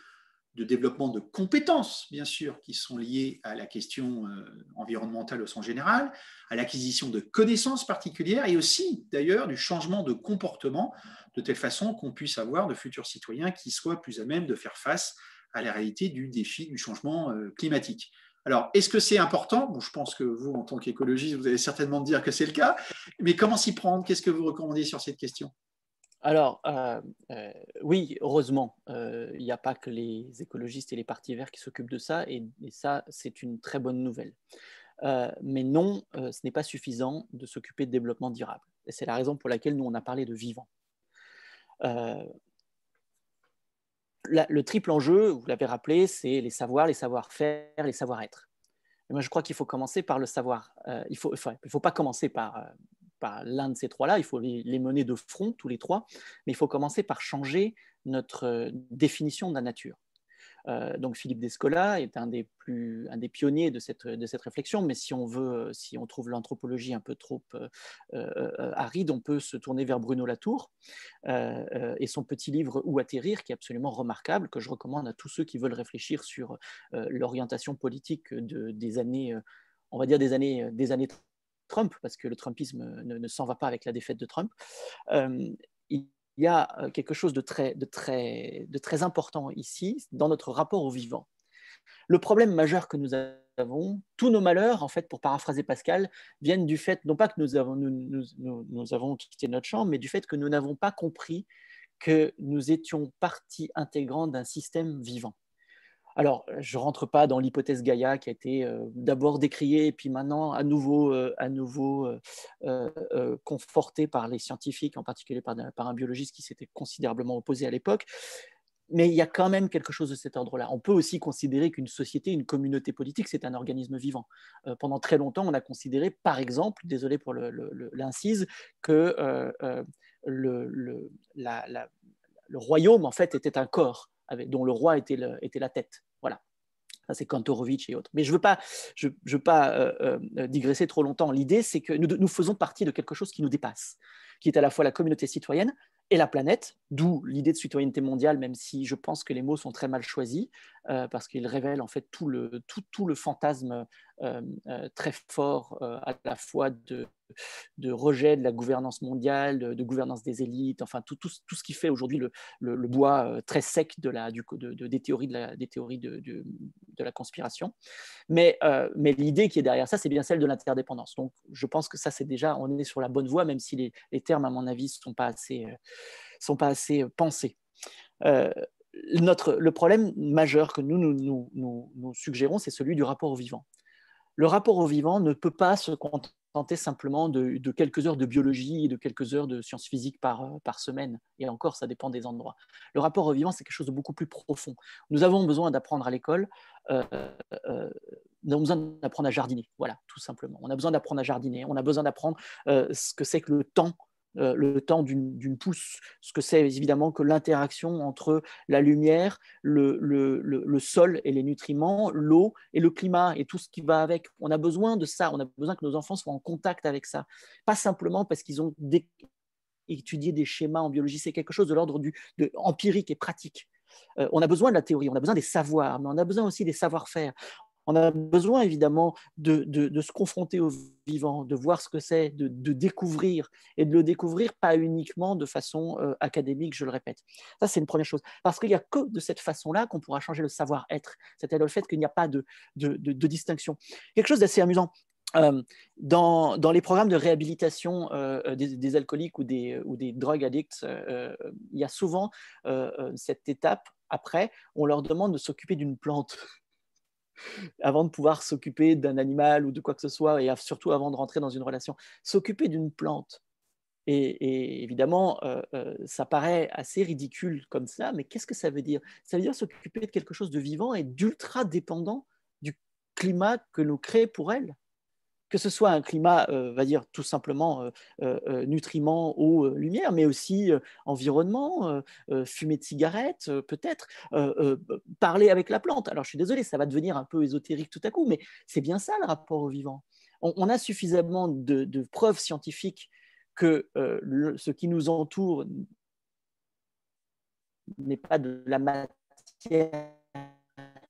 de développement de compétences, bien sûr, qui sont liées à la question euh, environnementale au sens général, à l'acquisition de connaissances particulières et aussi, d'ailleurs, du changement de comportement, de telle façon qu'on puisse avoir de futurs citoyens qui soient plus à même de faire face à la réalité du défi du changement euh, climatique. Alors, est-ce que c'est important Je pense que vous, en tant qu'écologiste, vous allez certainement dire que c'est le cas, mais comment s'y prendre Qu'est-ce que vous recommandez sur cette question alors, euh, euh, oui, heureusement, euh, il n'y a pas que les écologistes et les partis verts qui s'occupent de ça, et, ça, c'est une très bonne nouvelle. mais non, ce n'est pas suffisant de s'occuper de développement durable. Et c'est la raison pour laquelle nous, on a parlé de vivant. le triple enjeu, vous l'avez rappelé, c'est les savoirs, les savoir-faire, les savoir-être. Moi, je crois qu'il faut commencer par le savoir. il ne faut, faut pas commencer par par l'un de ces trois-là, il faut les mener de front, tous les trois, mais il faut commencer par changer notre euh, définition de la nature. Euh, donc Philippe Descola est un des, plus, un des pionniers de cette, de cette réflexion, mais si on, veut, euh, si on trouve l'anthropologie un peu trop aride, on peut se tourner vers Bruno Latour et son petit livre Où atterrir, qui est absolument remarquable, que je recommande à tous ceux qui veulent réfléchir sur l'orientation politique de, des années on va dire des années, des années Trump, parce que le Trumpisme euh, ne, s'en va pas avec la défaite de Trump, euh, il y a euh, quelque chose de très, de, très, de très important ici dans notre rapport au vivant. Le problème majeur que nous avons, tous nos malheurs, en fait, pour paraphraser Pascal, viennent du fait, non pas que nous avons, nous, nous avons quitté notre chambre, mais du fait que nous n'avons pas compris que nous étions partie intégrante d'un système vivant. Alors, je ne rentre pas dans l'hypothèse Gaïa qui a été d'abord décriée et puis maintenant à nouveau, confortée par les scientifiques, en particulier par, un biologiste qui s'était considérablement opposé à l'époque. Mais il y a quand même quelque chose de cet ordre-là. On peut aussi considérer qu'une société, une communauté politique, c'est un organisme vivant. pendant très longtemps, on a considéré, par exemple, désolé pour l'incise, que le, royaume, en fait, était un corps dont le roi était la tête. Ça, c'est Kantorowicz et autres. Mais je ne veux pas, euh, euh, euh, digresser trop longtemps. L'idée, c'est que nous, faisons partie de quelque chose qui nous dépasse, qui est à la fois la communauté citoyenne et la planète, d'où l'idée de citoyenneté mondiale, même si je pense que les mots sont très mal choisis, euh, parce qu'il révèle en fait tout le, tout, tout le fantasme euh, euh, très fort à la fois de, de rejet de la gouvernance mondiale, de, gouvernance des élites, enfin tout, tout, tout ce qui fait aujourd'hui le, le, bois très sec de la, du, de, des théories, de la, des théories de, la conspiration. Mais, mais l'idée qui est derrière ça, c'est bien celle de l'interdépendance. Donc je pense que ça, c'est déjà, on est sur la bonne voie, même si les, les termes, à mon avis, ne sont, pas assez, sont pas assez pensés le problème majeur que nous, nous, suggérons, c'est celui du rapport au vivant. Le rapport au vivant ne peut pas se contenter simplement de, quelques heures de biologie et de quelques heures de sciences physiques euh, par, semaine. Et encore, ça dépend des endroits. Le rapport au vivant, c'est quelque chose de beaucoup plus profond. Nous avons besoin d'apprendre à l'école, euh, euh, nous avons besoin d'apprendre à jardiner, voilà, tout simplement. On a besoin d'apprendre à jardiner, on a besoin d'apprendre ce que c'est que le temps euh, le temps d'une pousse, ce que c'est évidemment que l'interaction entre la lumière, le, sol et les nutriments, l'eau et le climat et tout ce qui va avec. On a besoin de ça, on a besoin que nos enfants soient en contact avec ça. Pas simplement parce qu'ils ont étudié des schémas en biologie, c'est quelque chose de l'ordre empirique et pratique. Euh, on a besoin de la théorie, on a besoin des savoirs, mais on a besoin aussi des savoir-faire. On a besoin évidemment de, se confronter au vivant, de voir ce que c'est, de, découvrir, et de le découvrir pas uniquement de façon euh, académique, je le répète. Ça, c'est une première chose. Parce qu'il n'y a que de cette façon-là qu'on pourra changer le savoir-être, c'est-à-dire le fait qu'il n'y a pas de, distinction. Quelque chose d'assez amusant. Euh, dans, les programmes de réhabilitation euh, des, alcooliques ou des, ou des drogues addicts, il y a souvent cette étape après, on leur demande de s'occuper d'une plante avant de pouvoir s'occuper d'un animal ou de quoi que ce soit, et surtout avant de rentrer dans une relation, s'occuper d'une plante. Et, évidemment, euh, euh, ça paraît assez ridicule comme ça, mais qu'est-ce que ça veut dire Ça veut dire s'occuper de quelque chose de vivant et d'ultra dépendant du climat que nous crée pour elle que ce soit un climat, euh, va dire tout simplement euh, euh, euh, nutriments, eau, lumière, mais aussi environnement, fumée de cigarette, peut-être, parler avec la plante. Alors je suis désolé, ça va devenir un peu ésotérique tout à coup, mais c'est bien ça le rapport au vivant. On, a suffisamment de, preuves scientifiques que ce qui nous entoure n'est pas de la matière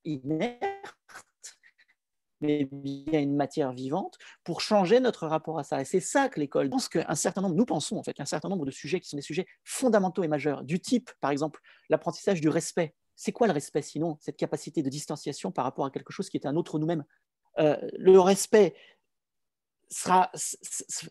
inerte mais bien une matière vivante pour changer notre rapport à ça. Et c'est ça que l'école. pense qu'un certain nombre, nous pensons en fait, qu'un certain nombre de sujets qui sont des sujets fondamentaux et majeurs, du type, par exemple, l'apprentissage du respect. C'est quoi le respect sinon Cette capacité de distanciation par rapport à quelque chose qui est un autre nous-mêmes. Euh, le respect, ça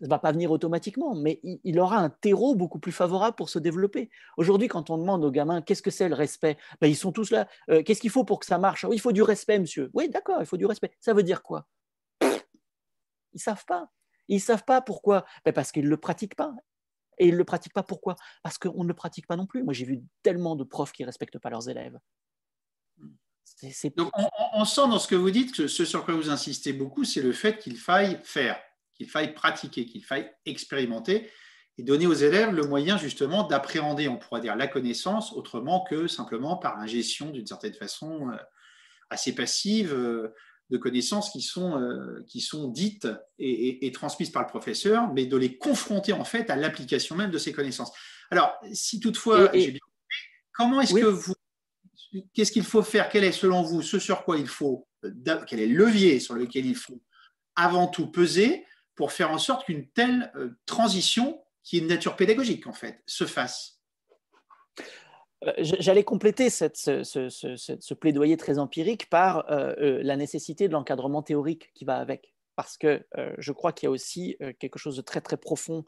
ne va pas venir automatiquement, mais il, aura un terreau beaucoup plus favorable pour se développer. Aujourd'hui, quand on demande aux gamins qu'est-ce que c'est le respect, ben, ils sont tous là. Euh, qu'est-ce qu'il faut pour que ça marche Il faut du respect, monsieur. Oui, d'accord, il faut du respect. Ça veut dire quoi Ils savent pas. Ils savent pas pourquoi. Ben, parce qu'ils ne le pratiquent pas. Et ils ne le pratiquent pas pourquoi Parce qu'on ne le pratique pas non plus. Moi, j'ai vu tellement de profs qui ne respectent pas leurs élèves. on, on, sent dans ce que vous dites que ce sur quoi vous insistez beaucoup, c'est le fait qu'il faille faire qu'il faille pratiquer, qu'il faille expérimenter et donner aux élèves le moyen justement d'appréhender, on pourrait dire, la connaissance autrement que simplement par ingestion d'une certaine façon euh, assez passive euh, de connaissances qui sont, euh, qui sont dites et, transmises par le professeur, mais de les confronter en fait à l'application même de ces connaissances. Alors, si toutefois, comment est-ce que vous qu'est-ce qu'il faut faire Quel est, selon vous, ce sur quoi il faut, quel est le levier sur lequel il faut avant tout peser pour faire en sorte qu'une telle euh, transition, qui est de nature pédagogique en fait, se fasse euh, J'allais compléter cette, ce, ce, ce, plaidoyer très empirique par euh, la nécessité de l'encadrement théorique qui va avec, parce que je crois qu'il y a aussi quelque chose de très très profond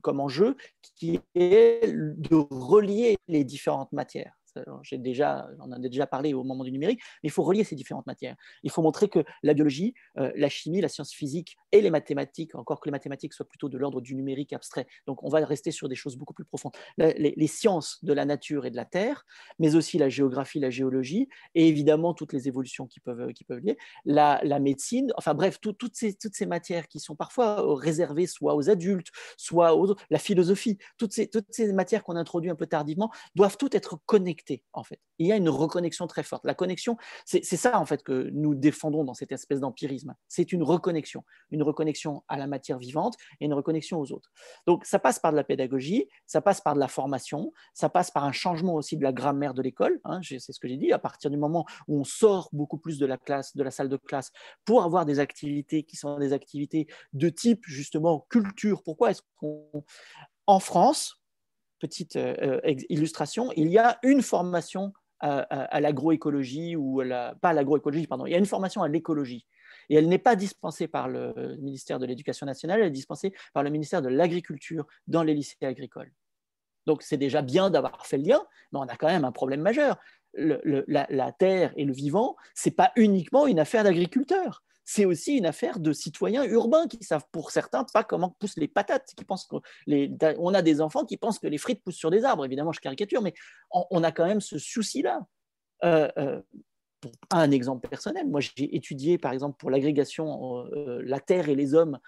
comme enjeu, qui est de relier les différentes matières. Euh, j'ai déjà, on en a déjà parlé au moment du numérique, mais il faut relier ces différentes matières. Il faut montrer que la biologie, euh, la chimie, la science physique et les mathématiques, encore que les mathématiques soient plutôt de l'ordre du numérique abstrait, donc on va rester sur des choses beaucoup plus profondes. les, sciences de la nature et de la terre, mais aussi la géographie, la géologie, et évidemment toutes les évolutions qui peuvent, qui peuvent lier, la, médecine, enfin bref, toutes, ces, toutes ces matières qui sont parfois euh, réservées soit aux adultes, soit aux, la philosophie, toutes ces, toutes ces matières qu'on introduit un peu tardivement, doivent toutes être connectées en fait. Il y a une reconnexion très forte. La connexion, c'est ça, en fait, que nous défendons dans cette espèce d'empirisme. C'est une reconnexion, une reconnexion à la matière vivante et une reconnexion aux autres. Donc, ça passe par de la pédagogie, ça passe par de la formation, ça passe par un changement aussi de la grammaire de l'école. Hein, c'est ce que j'ai dit, à partir du moment où on sort beaucoup plus de la classe, de la salle de classe, pour avoir des activités qui sont des activités de type, justement, culture. Pourquoi est-ce qu'on... En France, petite euh, euh, illustration, il y a une formation à, l'agroécologie, ou à pas à l'agroécologie, pardon, il y a une formation à l'écologie. Et elle n'est pas dispensée par le ministère de l'Éducation nationale, elle est dispensée par le ministère de l'Agriculture dans les lycées agricoles. Donc c'est déjà bien d'avoir fait le lien, mais on a quand même un problème majeur. la, terre et le vivant, ce n'est pas uniquement une affaire d'agriculteurs c'est aussi une affaire de citoyens urbains qui savent pour certains pas comment poussent les patates, qui pensent que les, on a des enfants qui pensent que les frites poussent sur des arbres. Évidemment, je caricature, mais on, a quand même ce souci-là. Euh, euh, un exemple personnel, moi j'ai étudié par exemple pour l'agrégation euh, La Terre et les Hommes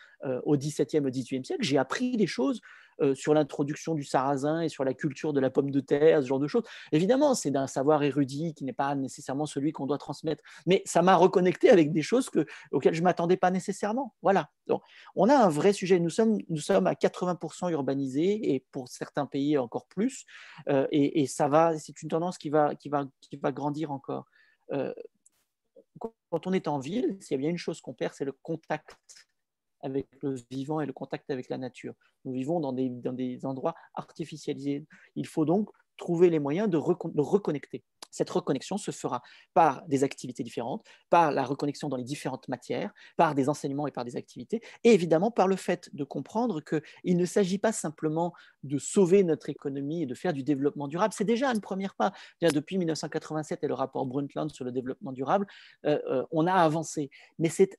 au XVIIe, au XVIIIe siècle, j'ai appris des choses euh, sur l'introduction du sarrasin et sur la culture de la pomme de terre, ce genre de choses. Évidemment, c'est d'un savoir érudit qui n'est pas nécessairement celui qu'on doit transmettre, mais ça m'a reconnecté avec des choses auxquelles je ne m'attendais pas nécessairement. Voilà. Donc, on a un vrai sujet. Nous sommes, nous sommes à 80% urbanisés et pour certains pays encore plus. Euh, et, ça va, c'est une tendance qui va, qui va, qui va grandir encore. Euh, quand on est en ville, s'il y a bien une chose qu'on perd, c'est le contact avec le vivant et le contact avec la nature. Nous vivons dans des, dans des endroits artificialisés. Il faut donc trouver les moyens de, reconnecter. Cette reconnexion se fera par des activités différentes, par la reconnexion dans les différentes matières, par des enseignements et par des activités, et évidemment par le fait de comprendre qu'il ne s'agit pas simplement de sauver notre économie et de faire du développement durable. C'est déjà une première pas. Depuis 1987 et le rapport Brundtland sur le développement durable, euh, euh, on a avancé. Mais c'est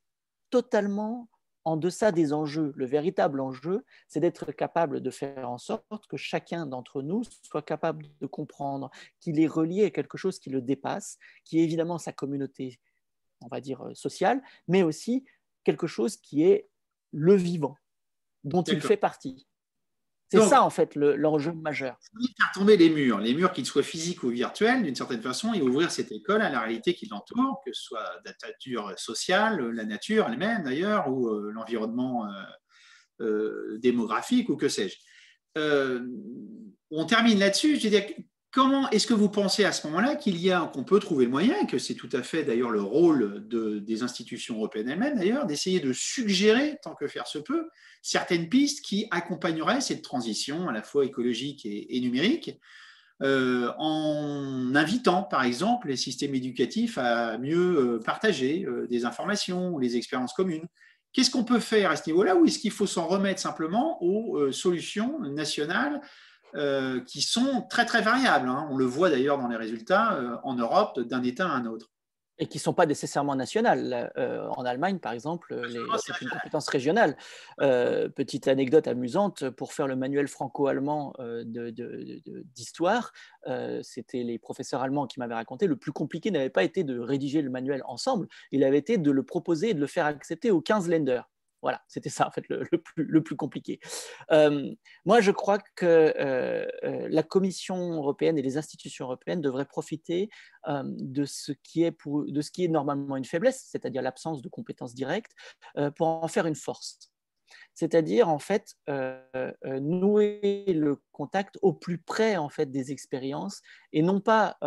totalement en deçà des enjeux. Le véritable enjeu, c'est d'être capable de faire en sorte que chacun d'entre nous soit capable de comprendre qu'il est relié à quelque chose qui le dépasse, qui est évidemment sa communauté, on va dire, euh, sociale, mais aussi quelque chose qui est le vivant, dont il fait partie. C'est ça, en fait, l'enjeu le, majeur. Faire tomber les murs, les murs qu'ils soient physiques ou virtuels, d'une certaine façon, et ouvrir cette école à la réalité qui l'entoure, que ce soit la nature sociale, la nature elle-même d'ailleurs, ou euh, l'environnement euh, euh, démographique, ou que sais-je. on termine là-dessus. Je dirais. Comment est-ce que vous pensez à ce moment-là qu'il y a, qu'on peut trouver le moyen, que c'est tout à fait d'ailleurs le rôle des institutions européennes elles-mêmes d'ailleurs, d'essayer de suggérer, tant que faire se peut, certaines pistes qui accompagneraient cette transition à la fois écologique et, numérique, euh, en invitant par exemple les systèmes éducatifs à mieux euh, partager euh, des informations, ou les expériences communes. Qu'est-ce qu'on peut faire à ce niveau-là ou est-ce qu'il faut s'en remettre simplement aux solutions nationales euh, qui sont très très variables. Hein. On le voit d'ailleurs dans les résultats euh, en Europe d'un État à un autre. Et qui ne sont pas nécessairement nationales. Euh, en Allemagne, par exemple, c'est une compétence régionale. petite anecdote amusante, pour faire le manuel franco-allemand d'histoire, c'était les professeurs allemands qui m'avaient raconté, le plus compliqué n'avait pas été de rédiger le manuel ensemble, il avait été de le proposer et de le faire accepter aux 15 lenders. Voilà, c'était ça en fait le, plus, compliqué. Euh, moi, je crois que euh, euh, la Commission européenne et les institutions européennes devraient profiter de, ce qui est normalement une faiblesse, c'est-à-dire l'absence de compétences directes, pour en faire une force. C'est-à-dire en fait nouer le contact au plus près en fait des expériences et non pas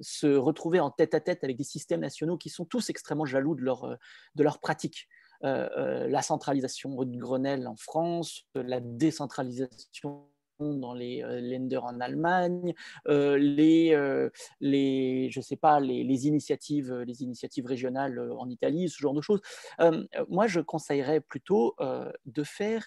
se retrouver en tête-à-tête avec des systèmes nationaux qui sont tous extrêmement jaloux de leur, de leur pratique. Euh, euh, la centralisation de Grenelle en France, euh, la décentralisation dans les Länder lenders en Allemagne, les, les, je sais pas, les, initiatives, les initiatives régionales en Italie, ce genre de choses. moi, je conseillerais plutôt de faire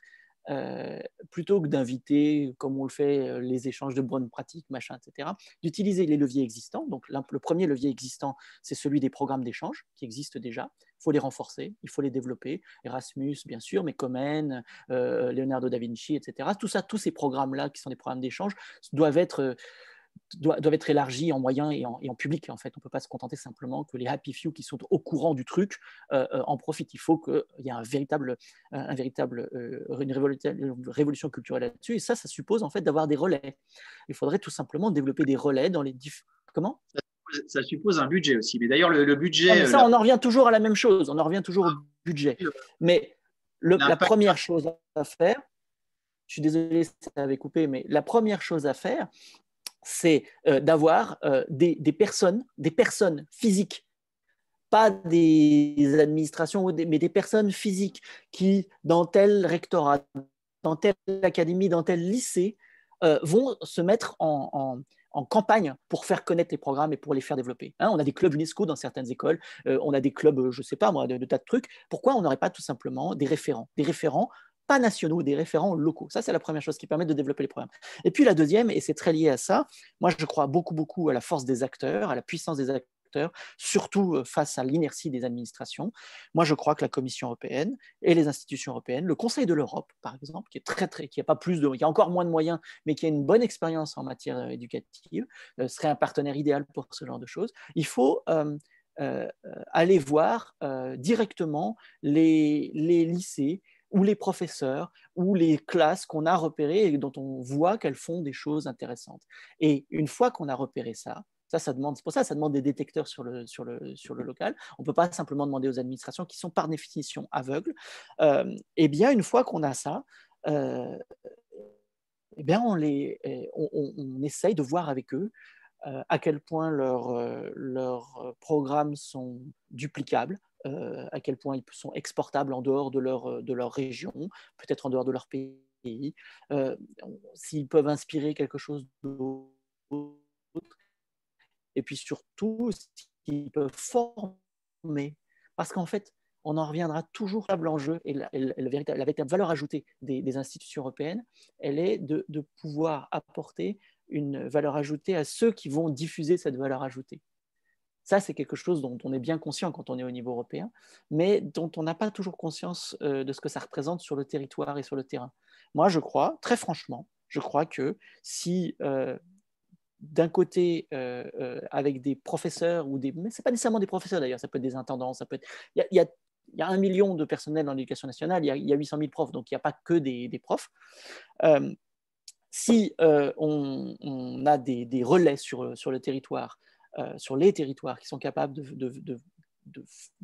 euh, plutôt que d'inviter, comme on le fait, euh, les échanges de bonnes pratiques, machin, etc., d'utiliser les leviers existants. Donc, le premier levier existant, c'est celui des programmes d'échange qui existent déjà. Il faut les renforcer, il faut les développer. Erasmus, bien sûr, mais Comen, euh, Leonardo da Vinci, etc. Tout ça, tous ces programmes-là, qui sont des programmes d'échange, doivent être doivent être élargis en moyens et en, public. En fait, on ne peut pas se contenter simplement que les happy few qui sont au courant du truc euh, euh, en profitent. Il faut qu'il y ait un véritable, un véritable, euh, une, révolution, culturelle là-dessus. Et ça, ça suppose en fait d'avoir des relais. Il faudrait tout simplement développer des relais dans les différents. Comment ça suppose, un budget aussi. Mais d'ailleurs, le, budget. Ah, ça, on en revient toujours à la même chose. On en revient toujours au budget. Ah, mais la première chose à faire, je suis désolé, ça avait coupé, mais la première chose à faire, c'est euh, d'avoir euh, des, personnes, des personnes physiques, pas des administrations, mais des personnes physiques qui, dans tel rectorat, dans telle académie, dans tel lycée, euh, vont se mettre en, campagne pour faire connaître les programmes et pour les faire développer. Hein, on a des clubs UNESCO dans certaines écoles, on a des clubs, je ne sais pas moi, de, de, tas de trucs. Pourquoi on n'aurait pas tout simplement des référents Des référents pas nationaux, des référents locaux. Ça, c'est la première chose qui permet de développer les programmes. Et puis la deuxième, et c'est très lié à ça, moi je crois beaucoup, beaucoup à la force des acteurs, à la puissance des acteurs surtout euh, face à l'inertie des administrations. Moi, je crois que la Commission européenne et les institutions européennes, le Conseil de l'Europe, par exemple, qui est très, très, qui a pas plus de, qui a encore moins de moyens, mais qui a une bonne expérience en matière euh, éducative, euh, serait un partenaire idéal pour ce genre de choses. Il faut aller voir directement les, les lycées, ou les professeurs, ou les classes qu'on a repérées et dont on voit qu'elles font des choses intéressantes. Et une fois qu'on a repéré ça, ça, demande, c'est pour ça, ça demande des détecteurs sur le, local. On ne peut pas simplement demander aux administrations qui sont par définition aveugles. Euh, eh bien, une fois qu'on a ça, euh, eh bien, eh, on, on, essaye de voir avec eux euh, à quel point leurs euh, programmes sont duplicables, euh, à quel point ils sont exportables en dehors de leur, euh, région, peut-être en dehors de leur pays, euh, s'ils peuvent inspirer quelque chose d'autre, et puis surtout s'ils peuvent former. Parce qu'en fait, on en reviendra toujours à l'enjeu et la, véritable, valeur ajoutée des, institutions européennes, elle est de pouvoir apporter une valeur ajoutée à ceux qui vont diffuser cette valeur ajoutée. Ça, c'est quelque chose dont on est bien conscient quand on est au niveau européen, mais dont on n'a pas toujours conscience euh, de ce que ça représente sur le territoire et sur le terrain. Moi, je crois, très franchement, je crois que si euh, d'un côté, euh, avec des professeurs ou des, mais c'est pas nécessairement des professeurs d'ailleurs, ça peut être des intendants, ça peut être, il y, a, un million de personnels dans l'éducation nationale, il y, a 800 000 profs, donc il n'y a pas que des, profs si on, a des, relais sur, le territoire, euh, sur les territoires qui sont capables de,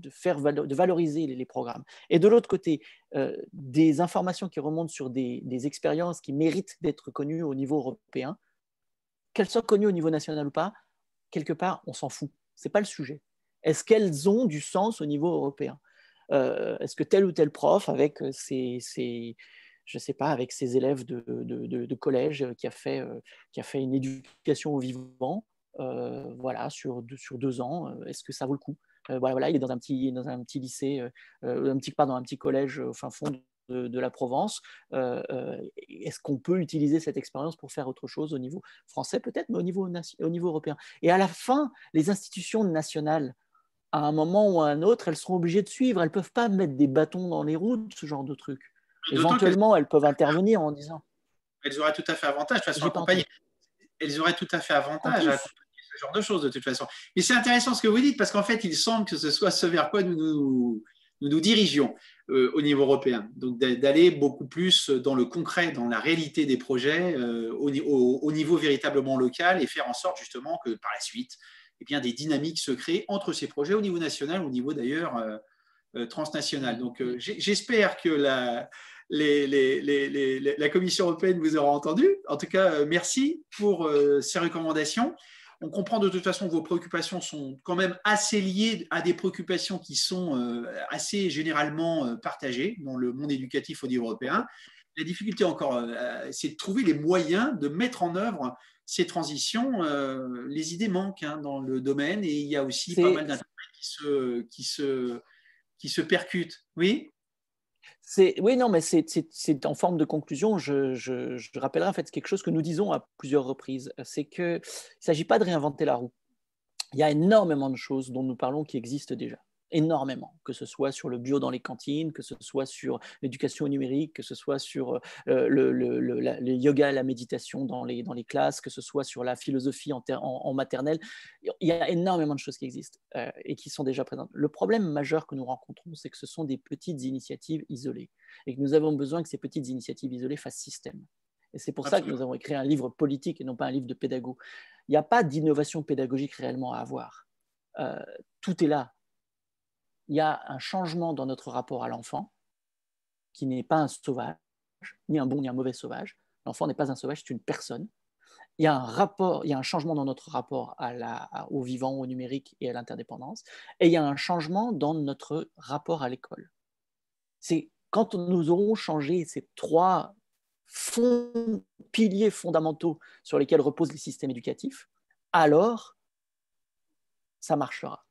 faire de valoriser les, programmes. Et de l'autre côté, euh, des informations qui remontent sur des, expériences qui méritent d'être connues au niveau européen, qu'elles soient connues au niveau national ou pas, quelque part, on s'en fout. Ce n'est pas le sujet. Est-ce qu'elles ont du sens au niveau européen euh, Est-ce que tel ou tel prof, avec ses, je sais pas, avec ses élèves de, de, collège qui a, fait, qui a fait une éducation au vivant, voilà, sur deux, sur deux ans, euh, est-ce que ça vaut le coup euh, voilà, il est dans un petit, dans un petit lycée, euh, un petit, dans un petit collège au fin fond de, la Provence. Est-ce qu'on peut utiliser cette expérience pour faire autre chose au niveau français peut-être, mais au niveau, au niveau européen Et à la fin, les institutions nationales, à un moment ou à un autre, elles seront obligées de suivre. Elles ne peuvent pas mettre des bâtons dans les roues, ce genre de truc. Éventuellement, elles peuvent intervenir en disant. Elles auraient tout à fait avantage. elles auraient tout à fait avantage ce genre de choses de toute façon. Mais c'est intéressant ce que vous dites parce qu'en fait, il semble que ce soit ce vers quoi nous nous, nous, dirigeons euh, au niveau européen. Donc d'aller beaucoup plus dans le concret, dans la réalité des projets euh, au, niveau véritablement local et faire en sorte justement que par la suite, eh bien, des dynamiques se créent entre ces projets au niveau national, au niveau d'ailleurs euh, transnational. Donc j'espère que la, la Commission européenne vous aura entendu. En tout cas, merci pour ces recommandations. On comprend de toute façon que vos préoccupations sont quand même assez liées à des préoccupations qui sont euh, assez généralement euh, partagées dans le monde éducatif au niveau européen. La difficulté encore, euh, c'est de trouver les moyens de mettre en œuvre ces transitions. Les idées manquent hein, dans le domaine et il y a aussi pas mal d'intérêts qui se, qui, se, qui se percutent. Oui oui, non, mais c'est en forme de conclusion. Je, rappellerai en fait quelque chose que nous disons à plusieurs reprises, c'est qu'il ne s'agit pas de réinventer la roue. Il y a énormément de choses dont nous parlons qui existent déjà énormément, que ce soit sur le bio dans les cantines, que ce soit sur l'éducation numérique, que ce soit sur euh, euh, le, yoga et la méditation dans les, dans les classes, que ce soit sur la philosophie en, en, maternelle. Il y a énormément de choses qui existent euh, et qui sont déjà présentes. Le problème majeur que nous rencontrons, c'est que ce sont des petites initiatives isolées et que nous avons besoin que ces petites initiatives isolées fassent système. Et c'est pour ça que nous avons écrit un livre politique et non pas un livre de pédago. Il n'y a pas d'innovation pédagogique réellement à avoir. tout est là il y a un changement dans notre rapport à l'enfant, qui n'est pas un sauvage, ni un bon ni un mauvais sauvage. L'enfant n'est pas un sauvage, c'est une personne. Il y a un rapport, il y a un changement dans notre rapport à la, au vivant, au numérique et à l'interdépendance, et il y a un changement dans notre rapport à l'école. C'est quand nous aurons changé ces trois piliers fondamentaux sur lesquels reposent les systèmes éducatifs, alors ça marchera.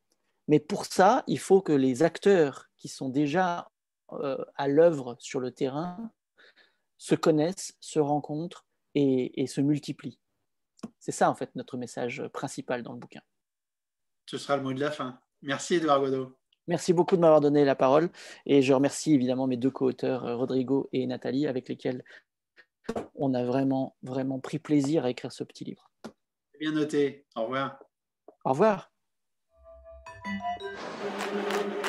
Mais pour ça, il faut que les acteurs qui sont déjà euh, à l'œuvre sur le terrain se connaissent, se rencontrent et, se multiplient. C'est ça, en fait, notre message principal dans le bouquin. Ce sera le mot de la fin. Merci, Edouard Godot. Merci beaucoup de m'avoir donné la parole et je remercie évidemment mes deux co-auteurs, euh, Rodrigo et Nathalie, avec lesquels on a vraiment, vraiment pris plaisir à écrire ce petit livre. Bien noté. Au revoir. Au revoir. Thank you.